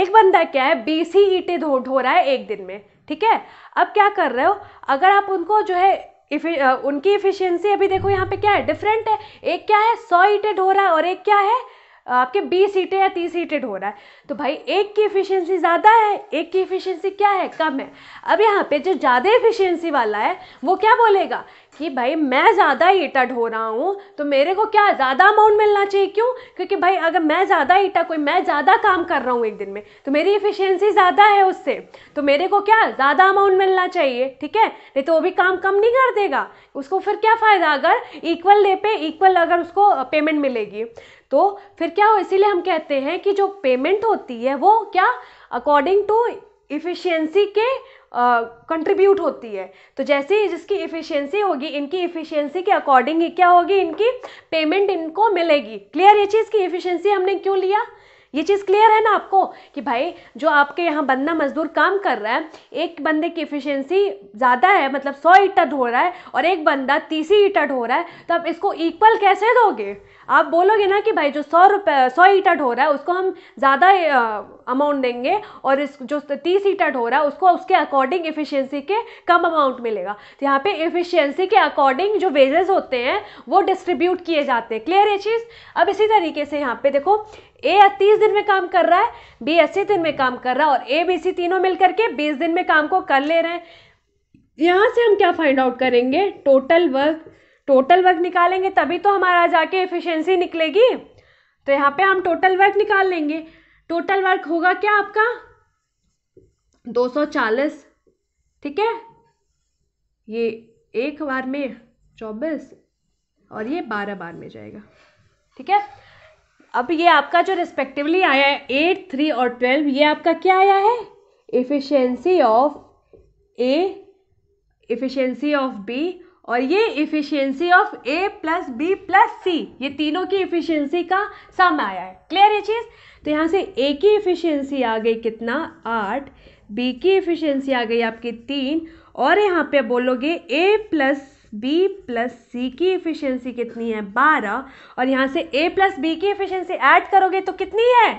एक बंदा क्या है बीस ही ईटेड हो ढो रहा है एक दिन में ठीक है अब क्या कर रहे हो अगर आप उनको जो है इफि उनकी इफ़िशियंसी अभी देखो यहाँ पे क्या है डिफरेंट है एक क्या है सौ हीटेड हो रहा है और एक क्या है आपके बीस सीटें या तीस सीटेड हो रहा है तो भाई एक की इफ़िशियंसी ज़्यादा है एक की इफ़िशियंसी क्या है कम है अब यहाँ पे जो ज़्यादा इफ़िशियंसी वाला है वो क्या बोलेगा कि भाई मैं ज़्यादा ईटा ढो रहा हूँ तो मेरे को क्या ज़्यादा अमाउंट मिलना चाहिए क्यों क्योंकि भाई अगर मैं ज़्यादा ईटा कोई मैं ज़्यादा काम कर रहा हूँ एक दिन में तो मेरी इफ़िशियंसी ज़्यादा है उससे तो मेरे को क्या ज़्यादा अमाउंट मिलना चाहिए ठीक है नहीं तो वो भी काम कम नहीं कर देगा उसको फिर क्या फ़ायदा अगर इक्वल डे पे इक्वल अगर उसको पेमेंट मिलेगी तो फिर क्या हो इसीलिए हम कहते हैं कि जो पेमेंट होती है वो क्या अकॉर्डिंग टू इफ़िशियंसी के कंट्रीब्यूट uh, होती है तो जैसे ही जिसकी इफ़िशियंसी होगी इनकी इफ़िशियंसी के अकॉर्डिंग ही क्या होगी इनकी पेमेंट इनको मिलेगी क्लियर ये चीज़ की इफ़िशियंसी हमने क्यों लिया ये चीज़ क्लियर है ना आपको कि भाई जो आपके यहाँ बंदा मजदूर काम कर रहा है एक बंदे की एफिशिएंसी ज़्यादा है मतलब सौ ईटा ढो रहा है और एक बंदा तीस ही ईटा ढो रहा है तो आप इसको इक्वल कैसे दोगे आप बोलोगे ना कि भाई जो सौ रुपये सौ ईटा ढो रहा है उसको हम ज़्यादा अमाउंट देंगे और इस जो तीस ईटा ढो रहा है उसको उसके अकॉर्डिंग एफिशिएंसी के कम अमाउंट मिलेगा तो यहाँ पे एफिशिएंसी के अकॉर्डिंग जो वेजेस होते हैं वो डिस्ट्रीब्यूट किए जाते हैं क्लियर ये चीज़ अब इसी तरीके से यहाँ पे देखो ए तीस दिन में काम कर रहा है बी अस्सी दिन में काम कर रहा है और ए बी सी तीनों मिलकर के बीस दिन में काम को कर ले रहे हैं यहाँ से हम क्या फाइंड आउट करेंगे टोटल वर्क टोटल वर्क निकालेंगे तभी तो हमारा जाके एफिशिएंसी निकलेगी तो यहाँ पे हम टोटल वर्क निकाल लेंगे टोटल वर्क होगा क्या आपका 240 ठीक है ये एक बार में 24 और ये 12 बार में जाएगा ठीक है अब ये आपका जो रिस्पेक्टिवली आया है एट थ्री और ट्वेल्व ये आपका क्या आया है efficiency of A efficiency of B और ये efficiency of A plus B plus C ये तीनों की इफिशियंसी का सम आया है क्लियर ये चीज़ तो यहाँ से ए की इफिशियंसी आ गई कितना आठ बी की इफिशियंसी आ गई आपकी तीन और यहाँ पे बोलोगे A plus B plus C की इफिशियंसी कितनी है बारह और यहाँ से ए प्लस बी की इफिशियंसी ऐड करोगे तो कितनी है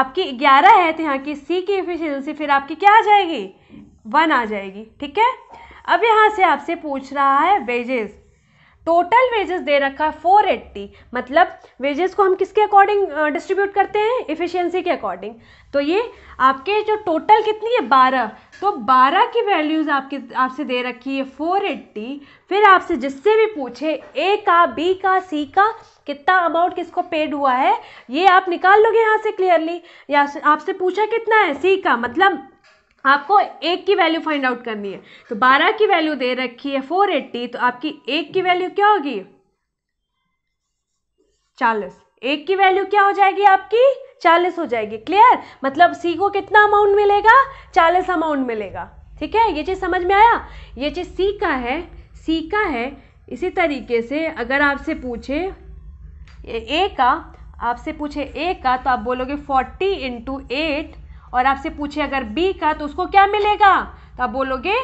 आपकी ग्यारह है तो यहाँ की सी की इफिशियंसी फिर आपकी क्या आ जाएगी वन आ जाएगी ठीक है अब यहाँ से आपसे पूछ रहा है वेजेस टोटल वेजेस दे रखा है फोर एट्टी मतलब वेजेस को हम किसके अकॉर्डिंग डिस्ट्रीब्यूट करते हैं इफ़िशियंसी के अकॉर्डिंग तो ये आपके जो टोटल कितनी है बारह तो बारह की वैल्यूज़ आपके आपसे दे रखी है फोर एट्टी फिर आपसे जिससे भी पूछे ए का बी का सी का कितना अमाउंट किसको पेड हुआ है ये आप निकाल लोगे यहाँ से क्लियरली या आपसे पूछा कितना है सी का मतलब आपको एक की वैल्यू फाइंड आउट करनी है तो बारह की वैल्यू दे रखी है फोर एट्टी तो आपकी एक की वैल्यू क्या होगी चालीस एक की वैल्यू क्या हो जाएगी आपकी चालीस हो जाएगी क्लियर मतलब सी को कितना अमाउंट मिलेगा चालीस अमाउंट मिलेगा ठीक है ये चीज़ समझ में आया ये चीज़ सी का है सी का है इसी तरीके से अगर आपसे पूछे ए का आपसे पूछे ए का तो आप बोलोगे फोर्टी इंटू एट और आपसे पूछे अगर बी का तो उसको क्या मिलेगा तो आप बोलोगे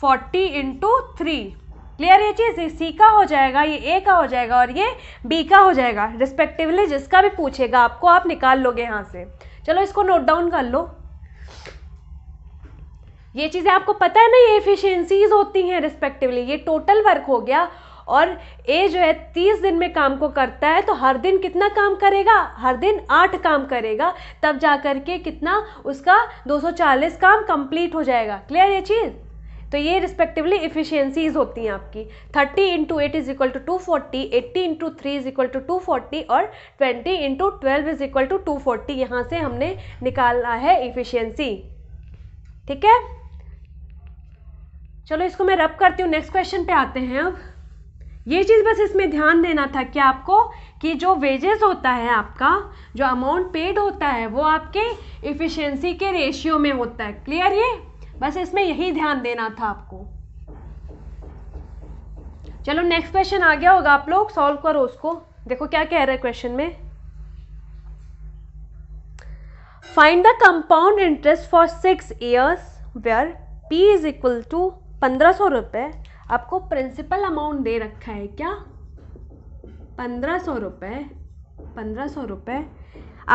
फोर्टी इंटू थ्री क्लियर ये चीज़ ये सी का हो जाएगा ये ए का हो जाएगा और ये बी का हो जाएगा रिस्पेक्टिवली जिसका भी पूछेगा आपको आप निकाल लोगे यहां से चलो इसको नोट डाउन कर लो ये चीज़ें आपको पता है ना ये एफिशियंसीज होती हैं रिस्पेक्टिवली ये टोटल वर्क हो गया और ए जो है तीस दिन में काम को करता है तो हर दिन कितना काम करेगा हर दिन आठ काम करेगा तब जा कर के कितना उसका 240 काम कंप्लीट हो जाएगा क्लियर ये चीज़ तो ये रिस्पेक्टिवली इफिशियंसीज होती हैं आपकी 30 into eight is equal to two forty eighty into three is equal to two forty और 20 into twelve is equal to two forty यहाँ से हमने निकाला है इफिशियंसी ठीक है चलो इसको मैं रब करती हूँ नेक्स्ट क्वेश्चन पे आते हैं अब ये चीज़ बस इसमें ध्यान देना था कि आपको कि जो वेजेस होता है आपका जो अमाउंट पेड होता है वो आपके इफ़िशेंसी के रेशियो में होता है क्लियर ये बस इसमें यही ध्यान देना था आपको चलो नेक्स्ट क्वेश्चन आ गया होगा आप लोग सॉल्व करो उसको देखो क्या कह रहा है क्वेश्चन में find the compound interest for six years where P is equal to पंद्रह सौ रुपये आपको प्रिंसिपल अमाउंट दे रखा है क्या पंद्रह सौ रुपये पंद्रह सौ रुपये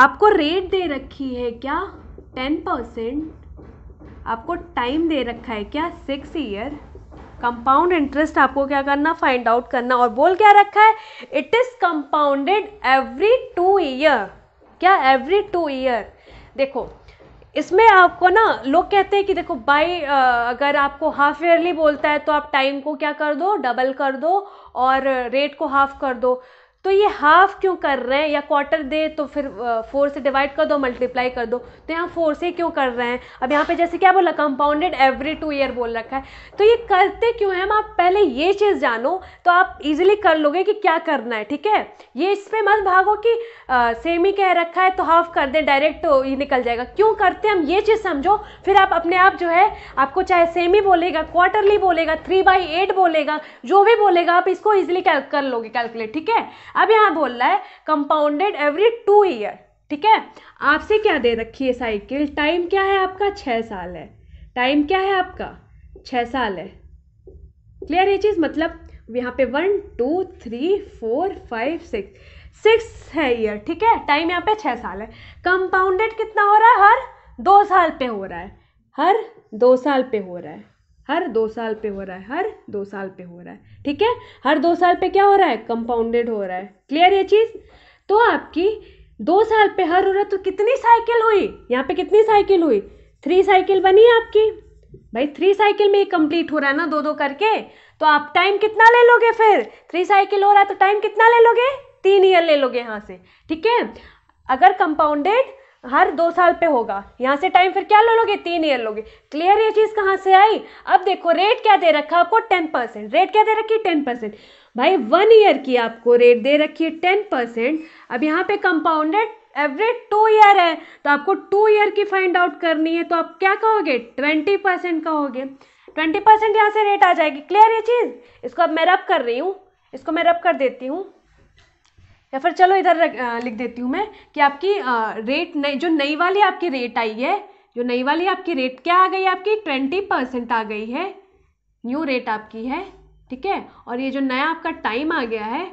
आपको रेट दे रखी है क्या टेन परसेंट आपको टाइम दे रखा है क्या सिक्स ईयर कंपाउंड इंटरेस्ट आपको क्या करना फाइंड आउट करना और बोल क्या रखा है it is compounded every two year क्या एवरी टू ईयर देखो इसमें आपको ना लोग कहते हैं कि देखो बाई अगर आपको हाफ ईयरली बोलता है तो आप टाइम को क्या कर दो डबल कर दो और रेट को हाफ कर दो तो ये हाफ क्यों कर रहे हैं या क्वार्टर दे तो फिर फोर से डिवाइड कर दो मल्टीप्लाई कर दो तो यहाँ फोर से क्यों कर रहे हैं अब यहाँ पे जैसे क्या बोला कंपाउंडेड एवरी टू ईयर बोल रखा है तो ये करते क्यों हैं आप पहले ये चीज़ जानो तो आप इजीली कर लोगे कि क्या करना है ठीक है ये इस पर मत भागो कि सेमी कह रखा है तो हाफ कर दें डायरेक्ट तो ये निकल जाएगा क्यों करते हैं हम ये चीज़ समझो फिर आप अपने आप जो है आपको चाहे सेमी बोलेगा क्वार्टरली बोलेगा थ्री बाई एट बोलेगा जो भी बोलेगा आप इसको इजिली कर लोगे कैलकुलेट ठीक है अब यहाँ बोल रहा है कंपाउंडेड एवरी टू ईयर ठीक है आपसे क्या दे रखी है साइकिल टाइम क्या है आपका छः साल है टाइम क्या है आपका छः साल है क्लियर ये चीज़ मतलब यहाँ पे one two three four five six six है ईयर ठीक है टाइम यहाँ पे छः साल है कंपाउंडेड कितना हो रहा है हर दो साल पे हो रहा है हर दो साल पे हो रहा है हर दो साल पे हो रहा है हर दो साल पे हो रहा है ठीक है हर दो साल पे क्या हो रहा है कंपाउंडेड हो रहा है क्लियर ये चीज़ तो आपकी दो साल पे हर औरत तो कितनी साइकिल हुई यहाँ पे कितनी साइकिल हुई थ्री साइकिल बनी आपकी भाई थ्री साइकिल में ये कंप्लीट हो रहा है ना दो दो करके तो आप टाइम कितना ले लोगे फिर थ्री साइकिल हो रहा है तो टाइम कितना ले लोगे तीन ईयर ले लोगे यहाँ से ठीक है अगर कंपाउंडेड हर दो साल पे होगा यहाँ से टाइम फिर क्या ले लोगे तीन ईयर लोगे क्लियर ये चीज़ कहाँ से आई अब देखो रेट क्या दे रखा आपको टेन परसेंट रेट क्या दे रखी टेन परसेंट भाई वन ईयर की आपको रेट दे रखी है टेन परसेंट अब यहाँ पे कंपाउंडेड एवरेज टू ईयर है तो आपको टू ईयर की फाइंड आउट करनी है तो आप क्या कहोगे ट्वेंटी परसेंट कहोगे ट्वेंटी परसेंट यहाँ से रेट आ जाएगी क्लियर ये चीज़ इसको अब मैं रब कर रही हूँ इसको मैं रब कर देती हूँ या फिर चलो इधर लिख देती हूँ मैं कि आपकी रेट नई जो नई वाली आपकी रेट आई है जो नई वाली आपकी रेट क्या आ गई आपकी ट्वेंटी परसेंट आ गई है न्यू रेट आपकी है ठीक है और ये जो नया आपका टाइम आ गया है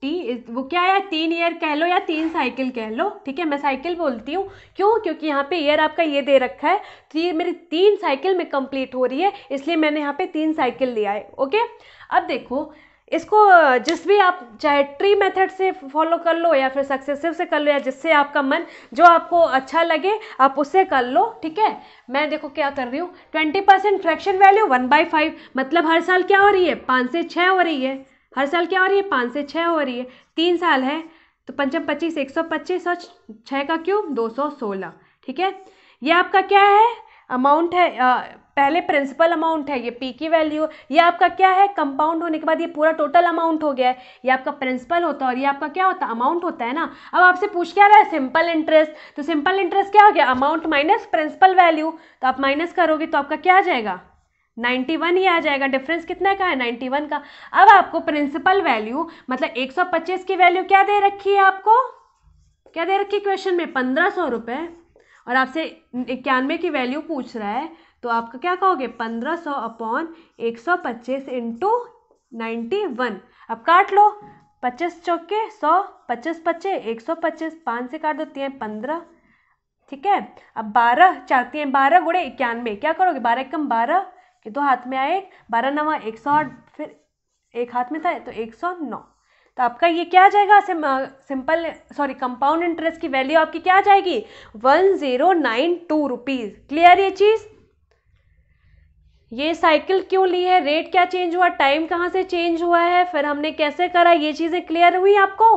टी वो क्या है तीन ईयर कह लो या तीन साइकिल कह लो ठीक है मैं साइकिल बोलती हूँ क्यों क्योंकि यहाँ पे ईयर आपका ये दे रखा है तो ये मेरी तीन साइकिल में कंप्लीट हो रही है इसलिए मैंने यहाँ पे तीन साइकिल लिया है ओके अब देखो इसको जिस भी आप चाहे ट्री मेथड से फॉलो कर लो या फिर सक्सेसिव से कर लो या जिससे आपका मन जो आपको अच्छा लगे आप उससे कर लो ठीक है मैं देखो क्या कर रही हूँ twenty percent fraction value one by five मतलब हर साल क्या हो रही है पाँच से छः हो रही है हर साल क्या हो रही है पाँच से छः हो रही है तीन साल है तो पंचम पच्चीस एक सौ पच्चीस और छः का क्यूब दो सौ सोलह ठीक है ये आपका क्या है अमाउंट है पहले प्रिंसिपल अमाउंट है ये पी की वैल्यू ये आपका क्या है कंपाउंड होने के बाद ये पूरा टोटल अमाउंट हो गया है ये आपका प्रिंसिपल होता है और ये आपका क्या होता है अमाउंट होता है ना अब आपसे पूछ क्या रहा है सिंपल इंटरेस्ट तो सिंपल इंटरेस्ट क्या हो गया अमाउंट माइनस प्रिंसिपल वैल्यू तो आप माइनस करोगे तो आपका क्या आ जाएगा 91 ही आ जाएगा डिफरेंस कितने का है 91 का अब आपको प्रिंसिपल वैल्यू मतलब 125 की वैल्यू क्या दे रखी है आपको क्या दे रखी है क्वेश्चन में पंद्रह सौ रुपये और आपसे इक्यानवे की वैल्यू पूछ रहा है तो आपका क्या कहोगे पंद्रह सौ अपॉन एक सौ पच्चीस इंटू नाइन्टी वन अब काट लो पच्चीस चौके सौ पच्चीस पच्चे एक सौ पच्चीस पाँच से काट देती हैं पंद्रह ठीक है अब बारह चाहती हैं बारह गुड़े इक्यानवे क्या करोगे बारह कम बारह के तो हाथ में आए बारह नवा एक सौ आठ फिर एक हाथ में था तो एक सौ नौ तो आपका ये क्या आ जाएगा सिंपल सॉरी कंपाउंड इंटरेस्ट की वैल्यू आपकी क्या आ जाएगी one zero nine two rupees clear ये चीज़ ये साइकिल क्यों ली है रेट क्या चेंज हुआ टाइम कहाँ से चेंज हुआ है फिर हमने कैसे करा ये चीज़ें क्लियर हुई आपको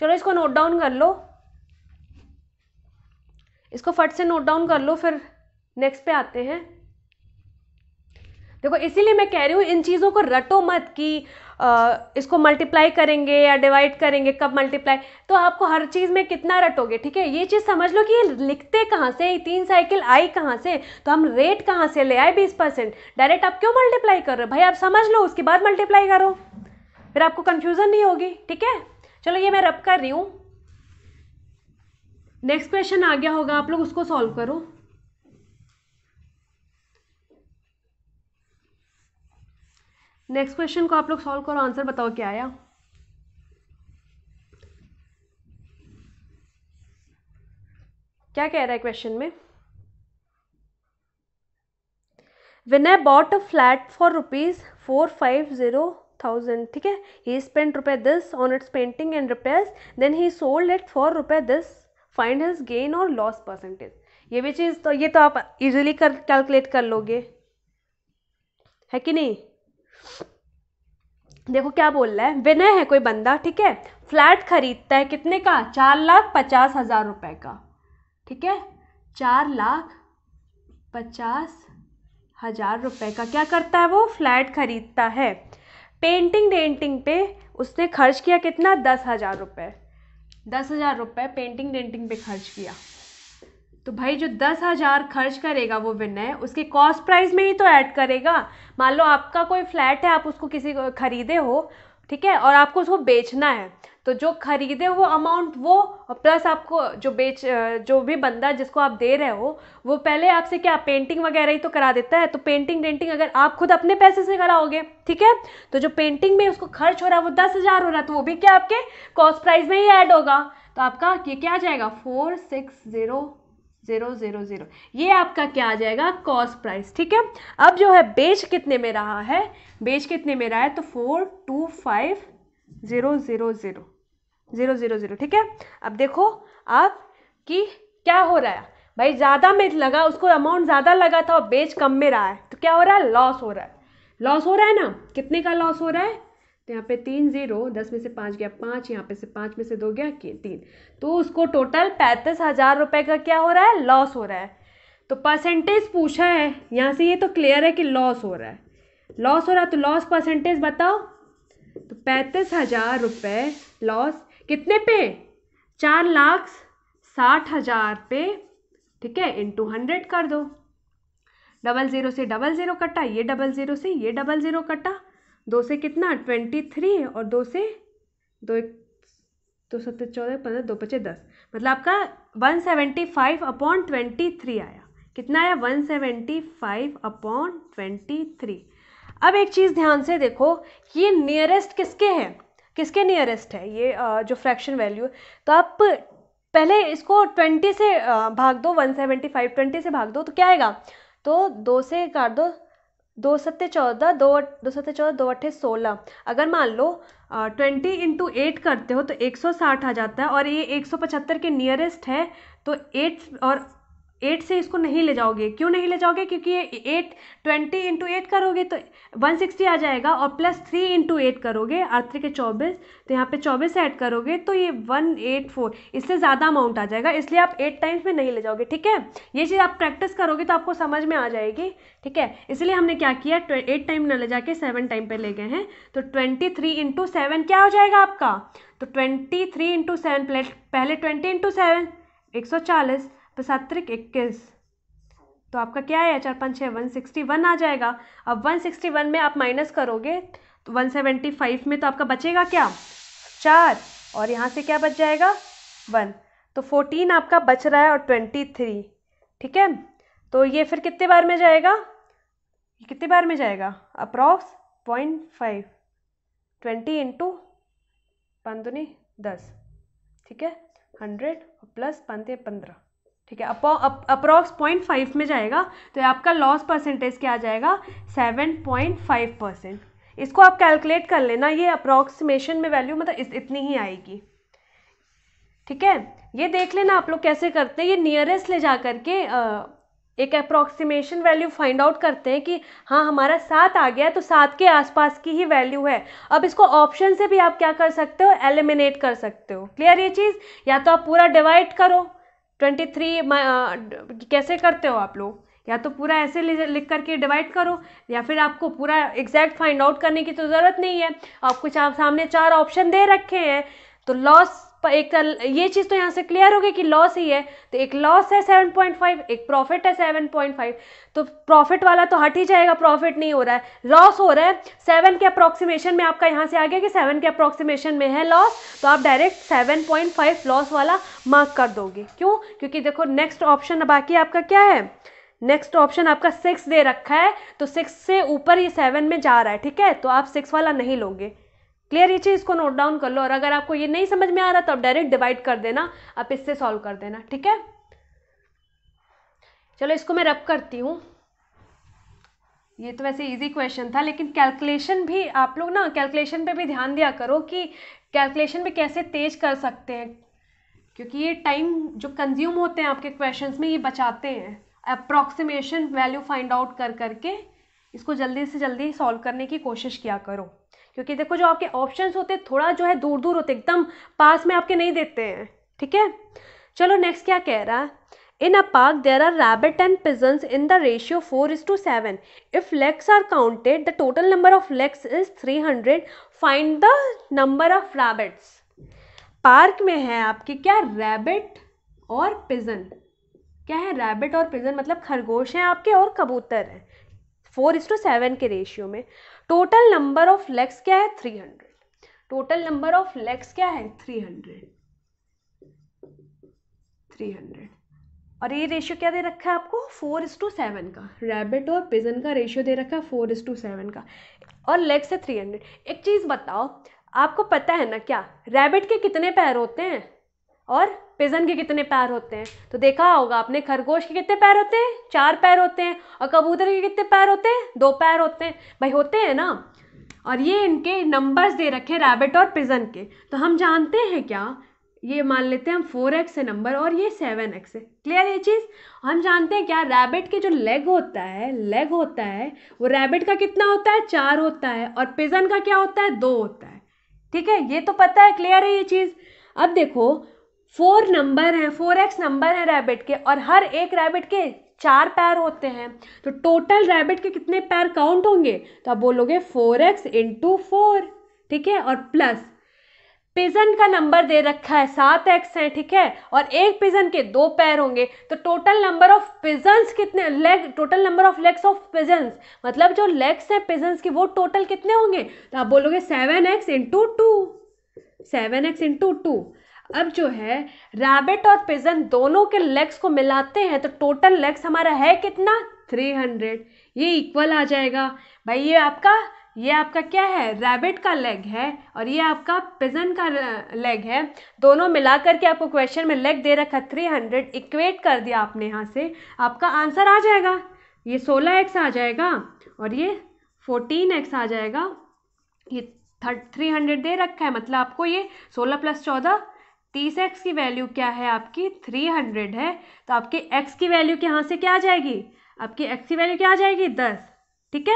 चलो इसको नोट डाउन कर लो इसको फट से नोट डाउन कर लो फिर नेक्स्ट पे आते हैं देखो इसीलिए मैं कह रही हूँ इन चीज़ों को रटो मत कि इसको मल्टीप्लाई करेंगे या डिवाइड करेंगे कब मल्टीप्लाई तो आपको हर चीज़ में कितना रटोगे ठीक है ये चीज़ समझ लो कि ये लिखते कहाँ से तीन साइकिल आई कहाँ से तो हम रेट कहाँ से ले आए बीस परसेंट डायरेक्ट आप क्यों मल्टीप्लाई कर रहे हो भाई आप समझ लो उसके बाद मल्टीप्लाई करो फिर आपको कन्फ्यूज़न नहीं होगी ठीक है चलो ये मैं रब कर रही हूँ नेक्स्ट क्वेश्चन आ गया होगा आप लोग उसको सॉल्व करो नेक्स्ट क्वेश्चन को आप लोग सॉल्व करो आंसर बताओ क्या आया क्या कह रहा है क्वेश्चन में Vinay bought a flat for rupees four five zero thousand ठीक है ही स्पेंट रुपए this on its painting and repairs then he sold it for रुपए दिस फाइंड हिज गेन और लॉस परसेंटेज ये भी चीज़ तो ये तो आप इजीली कर कैलकुलेट कर लोगे है कि नहीं देखो क्या बोल रहा है विनय है कोई बंदा ठीक है फ्लैट खरीदता है कितने का चार लाख पचास हज़ार रुपये का ठीक है चार लाख पचास हज़ार रुपये का क्या करता है वो फ्लैट खरीदता है पेंटिंग डेंटिंग पे उसने खर्च किया कितना दस हज़ार रुपये दस हज़ार रुपये पेंटिंग डेंटिंग पे खर्च किया तो भाई जो दस हज़ार खर्च करेगा वो विनय उसके कॉस्ट प्राइस में ही तो ऐड करेगा मान लो आपका कोई फ्लैट है आप उसको किसी को ख़रीदे हो ठीक है और आपको उसको बेचना है तो जो खरीदे वो अमाउंट वो और प्लस आपको जो बेच जो भी बंदा जिसको आप दे रहे हो वो पहले आपसे क्या पेंटिंग वगैरह ही तो करा देता है तो पेंटिंग डेंटिंग अगर आप खुद अपने पैसे से कराओगे ठीक है तो जो पेंटिंग में उसको खर्च हो रहा है वो दस हज़ार हो रहा है तो वो भी क्या आपके कॉस्ट प्राइस में ही ऐड होगा तो आपका ये क्या आ जाएगा four six zero zero zero zero ये आपका क्या आ जाएगा कॉस्ट प्राइस ठीक है अब जो है बेच कितने में रहा है बेच कितने में रहा है तो four two five zero zero zero zero zero zero ठीक है अब देखो आप कि क्या हो रहा है भाई ज़्यादा में लगा उसको अमाउंट ज़्यादा लगा था और बेच कम में रहा है तो क्या हो रहा है लॉस हो रहा है लॉस हो रहा है ना कितने का लॉस हो रहा है तो यहाँ पे तीन जीरो दस में से पाँच गया पाँच यहाँ पे से पाँच में से दो गया तीन तो उसको टोटल पैंतीस हज़ार रुपये का क्या हो रहा है लॉस हो रहा है तो परसेंटेज पूछा है यहाँ से ये तो क्लियर है कि लॉस हो रहा है लॉस हो रहा है तो लॉस परसेंटेज बताओ तो पैंतीस हज़ार रुपये लॉस कितने पे चार लाख साठ हज़ार पे ठीक है इंटू हंड्रेड कर दो डबल ज़ीरो से डबल ज़ीरो कटा ये डबल ज़ीरो से ये डबल ज़ीरो कटा दो से कितना ट्वेंटी थ्री और दो से दो एक दो सत्तर चौदह पंद्रह दो पचे दस मतलब आपका one seventy five upon twenty three आया कितना आया one seventy five upon twenty three अब एक चीज़ ध्यान से देखो कि ये नियरेस्ट किसके हैं किसके नियरेस्ट है ये जो फ्रैक्शन वैल्यू तो आप पहले इसको ट्वेंटी से भाग दो वन सेवेंटी फाइव ट्वेंटी से भाग दो तो क्या आएगा तो दो से काट दो दो सत्य चौदह दो दो सत्य चौदह दो अट्ठे सोलह अगर मान लो ट्वेंटी इंटू एट करते हो तो एक सौ साठ आ जाता है और ये एक सौ पचहत्तर के नियरेस्ट है तो एट और एट से इसको नहीं ले जाओगे क्यों नहीं ले जाओगे क्योंकि ये एट ट्वेंटी इंटू एट करोगे तो वन सिक्सटी आ जाएगा और प्लस थ्री इंटू एट करोगे और के चौबीस तो यहाँ पे चौबीस ऐड करोगे तो ये वन एट फोर इससे ज़्यादा अमाउंट आ जाएगा इसलिए आप एट टाइम्स में नहीं ले जाओगे ठीक है ये चीज़ आप प्रैक्टिस करोगे तो आपको समझ में आ जाएगी ठीक है इसलिए हमने क्या किया एट टाइम ना ले जाके सेवन टाइम पर ले गए हैं तो ट्वेंटी थ्री इंटू सेवन क्या हो जाएगा आपका तो ट्वेंटी थ्री इंटू सेवन पहले ट्वेंटी इंटू सेवन एक सौ चालीस पचहत्तर तो इक्कीस तो आपका क्या है चार पाँच छः वन सिक्सटी वन आ जाएगा अब वन सिक्सटी वन में आप माइनस करोगे तो वन सेवेंटी फाइव में तो आपका बचेगा क्या चार और यहाँ से क्या बच जाएगा वन तो फोर्टीन आपका बच रहा है और ट्वेंटी थ्री ठीक है तो ये फिर कितने बार में जाएगा कितने बार में जाएगा approx point five twenty into पंदुनी दस ठीक है हंड्रेड प्लस पंद्रह पंद्रह ठीक है अपो अप्रॉक्स पॉइंट फाइव में जाएगा तो आपका लॉस परसेंटेज क्या आ जाएगा सेवन पॉइंट फाइव परसेंट इसको आप कैलकुलेट कर लेना ये अप्रॉक्सीमेशन में वैल्यू मतलब इस, इतनी ही आएगी ठीक है ये देख लेना आप लोग कैसे करते हैं ये नियरेस्ट ले जा करके एक अप्रॉक्सीमेशन वैल्यू फाइंड आउट करते हैं कि हाँ हमारा सात आ गया तो सात के आसपास की ही वैल्यू है अब इसको ऑप्शन से भी आप क्या कर सकते हो एलिमिनेट कर सकते हो क्लियर ये चीज़ या तो आप पूरा डिवाइड करो ट्वेंटी थ्री कैसे करते हो आप लोग या तो पूरा ऐसे लिख करके डिवाइड करो या फिर आपको पूरा एग्जैक्ट फाइंड आउट करने की तो ज़रूरत नहीं है आप कुछ सामने चार ऑप्शन दे रखे हैं तो लॉस एक तो ये चीज़ तो यहाँ से क्लियर होगी कि लॉस ही है तो एक लॉस है 7.5 एक प्रॉफिट है 7.5 तो प्रॉफिट वाला तो हट ही जाएगा प्रॉफिट नहीं हो रहा है लॉस हो रहा है सेवन के अप्रोक्सीमेशन में आपका यहाँ से आ गया कि सेवन के अप्रोक्सीमेशन में है लॉस तो आप direct seven point five loss वाला मार्क कर दोगे क्यों क्योंकि देखो नेक्स्ट ऑप्शन बाकी आपका क्या है नेक्स्ट ऑप्शन आपका सिक्स दे रखा है तो सिक्स से ऊपर ये सेवन में जा रहा है ठीक है तो आप सिक्स वाला नहीं लोगे क्लियर ये चीज़ को नोट डाउन कर लो और अगर आपको ये नहीं समझ में आ रहा तो आप डायरेक्ट डिवाइड कर देना आप इससे सॉल्व कर देना ठीक है चलो इसको मैं रब करती हूँ ये तो वैसे इजी क्वेश्चन था लेकिन कैलकुलेशन भी आप लोग ना कैलकुलेशन पे भी ध्यान दिया करो कि कैलकुलेशन भी कैसे तेज कर सकते हैं क्योंकि ये टाइम जो कंज्यूम होते हैं आपके क्वेश्चन में ये बचाते हैं अप्रॉक्सीमेशन वैल्यू फाइंड आउट कर करके इसको जल्दी से जल्दी सॉल्व करने की कोशिश किया करो क्योंकि देखो जो आपके ऑप्शन होते हैं थोड़ा जो है दूर दूर होते एकदम पास में आपके नहीं देते हैं ठीक है चलो नेक्स्ट क्या कह रहा है in a park there are rabbit and pigeons in the ratio four is to seven if legs are counted the total number of legs is three hundred find the number of rabbits park में है आपके क्या रैबिट और पिजन क्या है रैबिट और पिजन मतलब खरगोश हैं आपके और कबूतर हैं फोर इज टू सेवन के रेशियो में टोटल नंबर ऑफ लेग्स क्या है three hundred total number of legs क्या है थ्री हंड्रेड थ्री हंड्रेड और ये रेशियो क्या दे रखा है आपको फोर इस टू सेवन का रैबिट और पिजन का रेशियो दे रखा है फोर इस टू सेवन का और लेग्स है थ्री हंड्रेड एक चीज़ बताओ आपको पता है ना क्या रैबिट के कितने पैर होते हैं और पिजन के कितने पैर होते हैं तो देखा होगा आपने खरगोश के कितने पैर होते हैं चार पैर होते हैं और कबूतर के कितने पैर होते हैं दो पैर होते हैं भाई होते हैं ना और ये इनके नंबर्स दे रखे रैबिट और पिजन के तो हम जानते हैं क्या ये मान लेते हैं हम फोर एक्स है नंबर और ये सेवन एक्स है क्लियर ये चीज़ हम जानते हैं क्या रैबिट के जो लेग होता है लेग होता है वो रैबिट का कितना होता है चार होता है और पिजन का क्या होता है दो होता है ठीक है ये तो पता है क्लियर है ये चीज़ अब देखो फोर नंबर हैं फोर एक्स नंबर हैं रैबिट के और हर एक रैबिट के चार पैर होते हैं तो टोटल रैबिट के कितने पैर काउंट होंगे तो आप बोलोगे फोर एक्स इंटू फोर ठीक है और प्लस पिजन का नंबर दे रखा है सात एक्स है ठीक है और एक पिजन के दो पैर होंगे तो टोटल नंबर ऑफ पिजन्स कितने leg total number of legs of pigeons मतलब जो लेग्स है पिजन्स के वो टोटल कितने होंगे तो आप बोलोगे seven x into two seven x into two अब जो है रैबिट और पिजन दोनों के लेग्स को मिलाते हैं तो टोटल लेग्स हमारा है कितना थ्री हंड्रेड ये इक्वल आ जाएगा भाई ये आपका ये आपका क्या है रैबिट का लेग है और ये आपका पिजन का लेग है दोनों मिला करके आपको क्वेश्चन में लेग दे रखा थ्री हंड्रेड इक्वेट कर दिया आपने यहाँ से आपका आंसर आ जाएगा ये सोलह एक्स आ जाएगा और ये फोर्टीन एक्स आ जाएगा ये थर्ड थ्री हंड्रेड दे रखा है मतलब आपको ये सोलह प्लस चौदह तीस एक्स की वैल्यू क्या है आपकी थ्री हंड्रेड है तो आपके एक्स की वैल्यू यहाँ से क्या आ जाएगी आपकी एक्स की वैल्यू क्या आ जाएगी दस ठीक है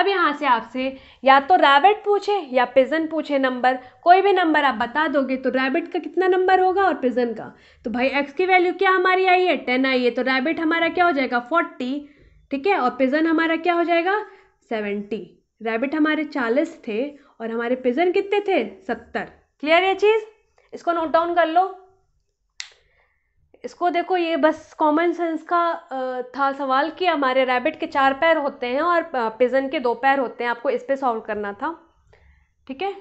अब यहाँ से आपसे या तो रैबिट पूछे या पिजन पूछे नंबर कोई भी नंबर आप बता दोगे तो रैबिट का कितना नंबर होगा और पिजन का तो भाई एक्स की वैल्यू क्या हमारी आई है टेन आई है तो रैबिट हमारा क्या हो जाएगा फोर्टी ठीक है और पिजन हमारा क्या हो जाएगा सेवेंटी रैबिट हमारे चालीस थे और हमारे पिजन कितने थे सत्तर क्लियर है चीज़ इसको नोट डाउन कर लो इसको देखो ये बस कॉमन सेंस का था सवाल कि हमारे रैबिट के चार पैर होते हैं और पिजन के दो पैर होते हैं आपको इस पे सॉल्व करना था ठीक है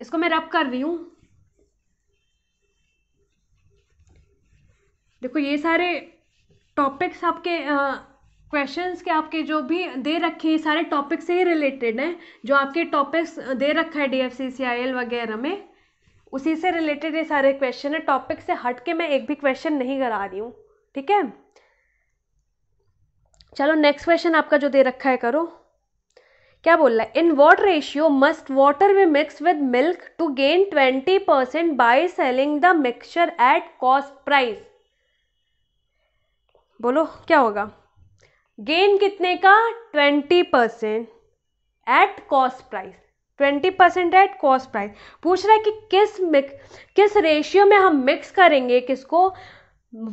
इसको मैं रब कर रही हूँ देखो ये सारे टॉपिक्स आपके क्वेश्चंस के आपके जो भी दे रखे हैं सारे टॉपिक से ही रिलेटेड हैं जो आपके टॉपिक्स दे रखा है D F C C I L वगैरह में उसी से रिलेटेड ये सारे क्वेश्चन है टॉपिक से हट के मैं एक भी क्वेश्चन नहीं करा रही हूँ ठीक है चलो नेक्स्ट क्वेश्चन आपका जो दे रखा है करो क्या बोल रहा है in what ratio must water be mix with milk to gain twenty percent by selling the mixture at cost price बोलो क्या होगा गेन कितने का twenty percent at cost price twenty percent at cost price पूछ रहा है कि किस मिक्स किस रेशियो में हम मिक्स करेंगे किसको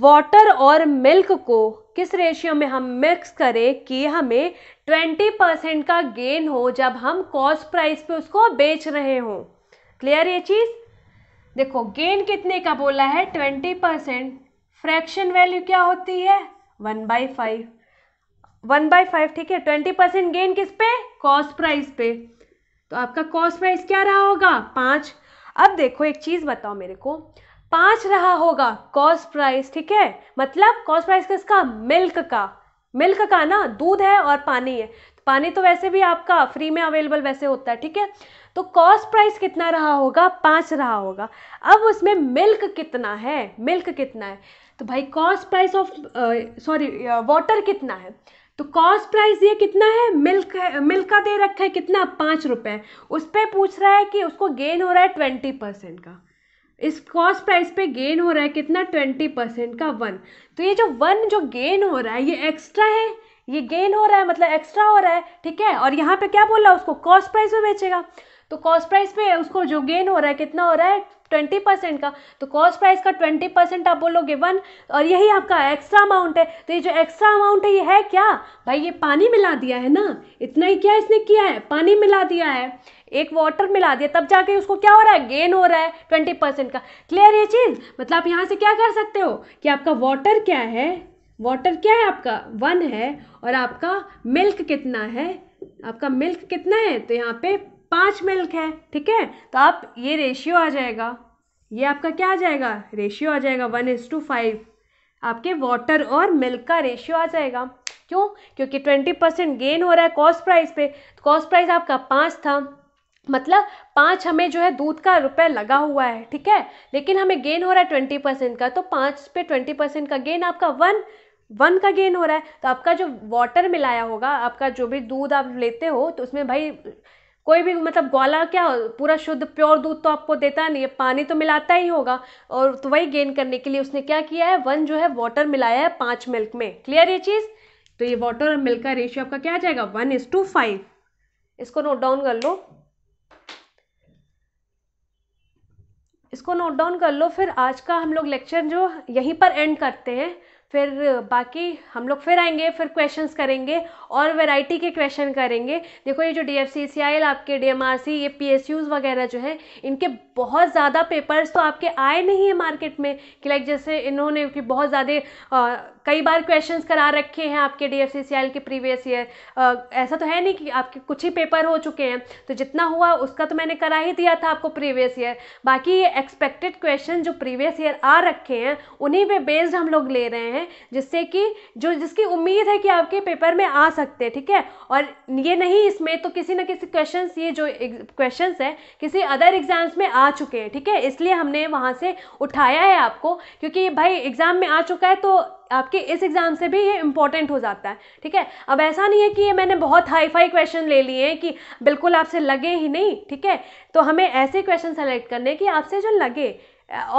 वाटर और मिल्क को किस रेशियो में हम मिक्स करें कि हमें ट्वेंटी परसेंट का गेन हो जब हम कॉस्ट प्राइस पे उसको बेच रहे हों क्लियर ये चीज़ देखो गेन कितने का बोला है ट्वेंटी परसेंट फ्रैक्शन वैल्यू क्या होती है one by five one by five ठीक है ट्वेंटी परसेंट गेन किस पे कॉस्ट प्राइस पे तो आपका कॉस्ट प्राइस क्या रहा होगा पाँच अब देखो एक चीज़ बताओ मेरे को पाँच रहा होगा कॉस्ट प्राइस ठीक है मतलब कॉस्ट प्राइस किसका मिल्क का मिल्क का ना दूध है और पानी है पानी तो वैसे भी आपका फ्री में अवेलेबल वैसे होता है ठीक है तो कॉस्ट प्राइस कितना रहा होगा पाँच रहा होगा अब उसमें मिल्क कितना है मिल्क कितना है तो भाई cost price of sorry water कितना है तो कॉस्ट प्राइस ये कितना है मिल्क है मिल्क का दे रखा है कितना पाँच रुपये उस पर पूछ रहा है कि उसको गेन हो रहा है ट्वेंटी परसेंट का इस कॉस्ट प्राइस पे गेन हो रहा है कितना ट्वेंटी परसेंट का वन तो ये जो वन जो गेन हो रहा है ये एक्स्ट्रा है ये गेन हो रहा है मतलब एक्स्ट्रा हो रहा है ठीक है और यहाँ पे क्या बोल रहा है उसको कॉस्ट प्राइस में बेचेगा तो कॉस्ट प्राइस पे उसको जो गेन हो रहा है कितना हो रहा है ट्वेंटी परसेंट का तो कॉस्ट प्राइस का ट्वेंटी परसेंट आप बोलोगे वन और यही आपका एक्स्ट्रा अमाउंट है तो ये जो एक्स्ट्रा अमाउंट है ये है क्या भाई ये पानी मिला दिया है ना इतना ही क्या इसने किया है पानी मिला दिया है एक वाटर मिला दिया तब जाके उसको क्या हो रहा है गेन हो रहा है ट्वेंटी परसेंट का क्लियर ये चीज़ मतलब आप यहाँ से क्या कर सकते हो कि आपका वाटर क्या है वाटर क्या है आपका वन है और आपका मिल्क कितना है आपका मिल्क कितना है तो यहाँ पे पाँच मिल्क है ठीक है तो आप ये रेशियो आ जाएगा ये आपका क्या आ जाएगा रेशियो आ जाएगा वन इज़ टू फाइव आपके वाटर और मिल्क का रेशियो आ जाएगा क्यों क्योंकि ट्वेंटी परसेंट गेन हो रहा है कॉस्ट प्राइस पे तो कॉस्ट प्राइस आपका पाँच था मतलब पाँच हमें जो है दूध का रुपए लगा हुआ है ठीक है लेकिन हमें गेन हो रहा है ट्वेंटी परसेंट का तो पाँच पे ट्वेंटी परसेंट का गेन आपका वन वन का गेन हो रहा है तो आपका जो वाटर मिलाया होगा आपका जो भी दूध आप लेते हो तो उसमें भाई कोई भी मतलब ग्वाला क्या पूरा शुद्ध प्योर दूध तो आपको देता नहीं है पानी तो मिलाता ही होगा और तो वही गेन करने के लिए उसने क्या किया है वन जो है वाटर मिलाया है पांच मिल्क में क्लियर ये चीज़ तो ये वाटर और मिल्क का रेशियो आपका क्या आ जाएगा वन इज टू फाइव इसको नोट डाउन कर लो इसको नोट डाउन कर लो फिर आज का हम लोग लेक्चर जो यहीं पर एंड करते हैं फिर बाकी हम लोग फिर आएंगे फिर क्वेश्चंस करेंगे और वैरायटी के क्वेश्चन करेंगे देखो ये जो डी एफ सी सी आई आपके डी एम आर सी ये पी एस यूज़ वगैरह जो है इनके बहुत ज़्यादा पेपर्स तो आपके आए नहीं है मार्केट में कि लाइक जैसे इन्होंने कि बहुत ज़्यादा कई बार क्वेश्चंस करा रखे हैं आपके डी के प्रीवियस ईयर ऐसा तो है नहीं कि आपके कुछ ही पेपर हो चुके हैं तो जितना हुआ उसका तो मैंने करा ही दिया था आपको प्रीवियस ईयर बाकी ये एक्सपेक्टेड क्वेश्चन जो प्रीवियस ईयर आ रखे हैं उन्हीं पे बेस्ड हम लोग ले रहे हैं जिससे कि जो जिसकी उम्मीद है कि आपके पेपर में आ सकते हैं ठीक है और ये नहीं इसमें तो किसी ना किसी क्वेश्चन ये जो क्वेश्चन है किसी अदर एग्जाम्स में आ चुके हैं ठीक है इसलिए हमने वहाँ से उठाया है आपको क्योंकि भाई एग्ज़ाम में आ चुका है तो आपके इस एग्ज़ाम से भी ये इंपॉर्टेंट हो जाता है ठीक है अब ऐसा नहीं है कि ये मैंने बहुत हाई फाई क्वेश्चन ले लिए हैं कि बिल्कुल आपसे लगे ही नहीं ठीक है तो हमें ऐसे क्वेश्चन सेलेक्ट करने कि आपसे जो लगे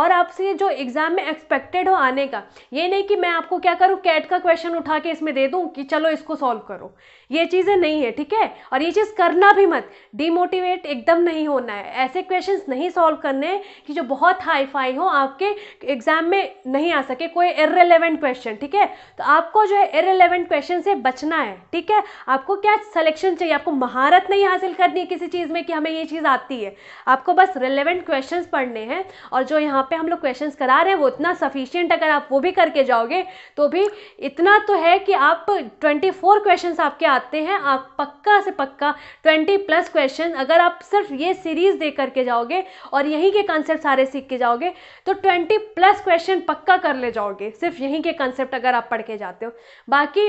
और आपसे जो एग्ज़ाम में एक्सपेक्टेड हो आने का ये नहीं कि मैं आपको क्या करूँ कैट का क्वेश्चन उठा के इसमें दे दूँ कि चलो इसको सॉल्व करो ये चीज़ें नहीं है ठीक है और ये चीज़ करना भी मत डिमोटिवेट एकदम नहीं होना है ऐसे क्वेश्चंस नहीं सॉल्व करने हैं कि जो बहुत हाई फाई हो आपके एग्जाम में नहीं आ सके कोई इरेलीवेंट क्वेश्चन ठीक है तो आपको जो है इरेलीवेंट क्वेश्चन से बचना है ठीक है आपको क्या सलेक्शन चाहिए आपको महारत नहीं हासिल करनी है किसी चीज़ में कि हमें ये चीज़ आती है आपको बस रिलेवेंट क्वेश्चन पढ़ने हैं और जो यहाँ पर हम लोग क्वेश्चन करा रहे हैं वो इतना सफिशियंट अगर आप वो भी करके जाओगे तो भी इतना तो है कि आप ट्वेंटी फोर क्वेश्चन आपके आ आते हैं आप पक्का से पक्का 20 प्लस क्वेश्चन अगर आप सिर्फ ये सीरीज़ दे करके जाओगे और यहीं के कंसेप्ट सारे सीख के जाओगे तो 20 प्लस क्वेश्चन पक्का कर ले जाओगे सिर्फ यहीं के कंसेप्ट अगर आप पढ़ के जाते हो बाकी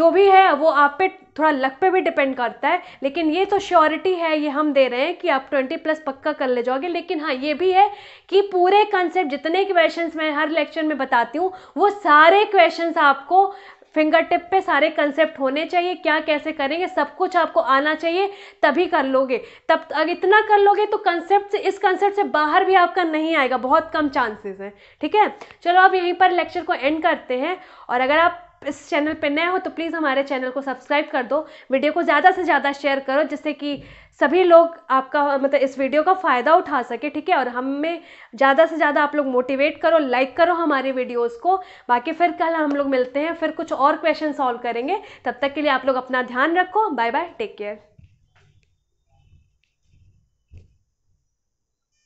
जो भी है वो आप पे थोड़ा लक पे भी डिपेंड करता है लेकिन ये तो श्योरिटी है ये हम दे रहे हैं कि आप 20 प्लस पक्का कर ले जाओगे लेकिन हाँ ये भी है कि पूरे कंसेप्ट जितने क्वेश्चंस मैं हर लेक्चर में बताती हूँ वो सारे क्वेश्चंस आपको फिंगर टिप पे सारे कंसेप्ट होने चाहिए क्या कैसे करेंगे सब कुछ आपको आना चाहिए तभी कर लोगे तब अगर इतना कर लोगे तो कंसेप्ट से इस कंसेप्ट से बाहर भी आपका नहीं आएगा बहुत कम चांसेस हैं ठीक है चलो आप यहीं पर लेक्चर को एंड करते हैं और अगर आप इस चैनल पर नए हो तो प्लीज़ हमारे चैनल को सब्सक्राइब कर दो वीडियो को ज़्यादा से ज़्यादा शेयर करो जिससे कि सभी लोग आपका मतलब इस वीडियो का फ़ायदा उठा सके ठीक है और हमें ज़्यादा से ज़्यादा आप लोग मोटिवेट करो लाइक करो हमारे वीडियोस को बाकी फिर कल हम लोग मिलते हैं फिर कुछ और क्वेश्चन सॉल्व करेंगे तब तक के लिए आप लोग अपना ध्यान रखो बाय बाय टेक केयर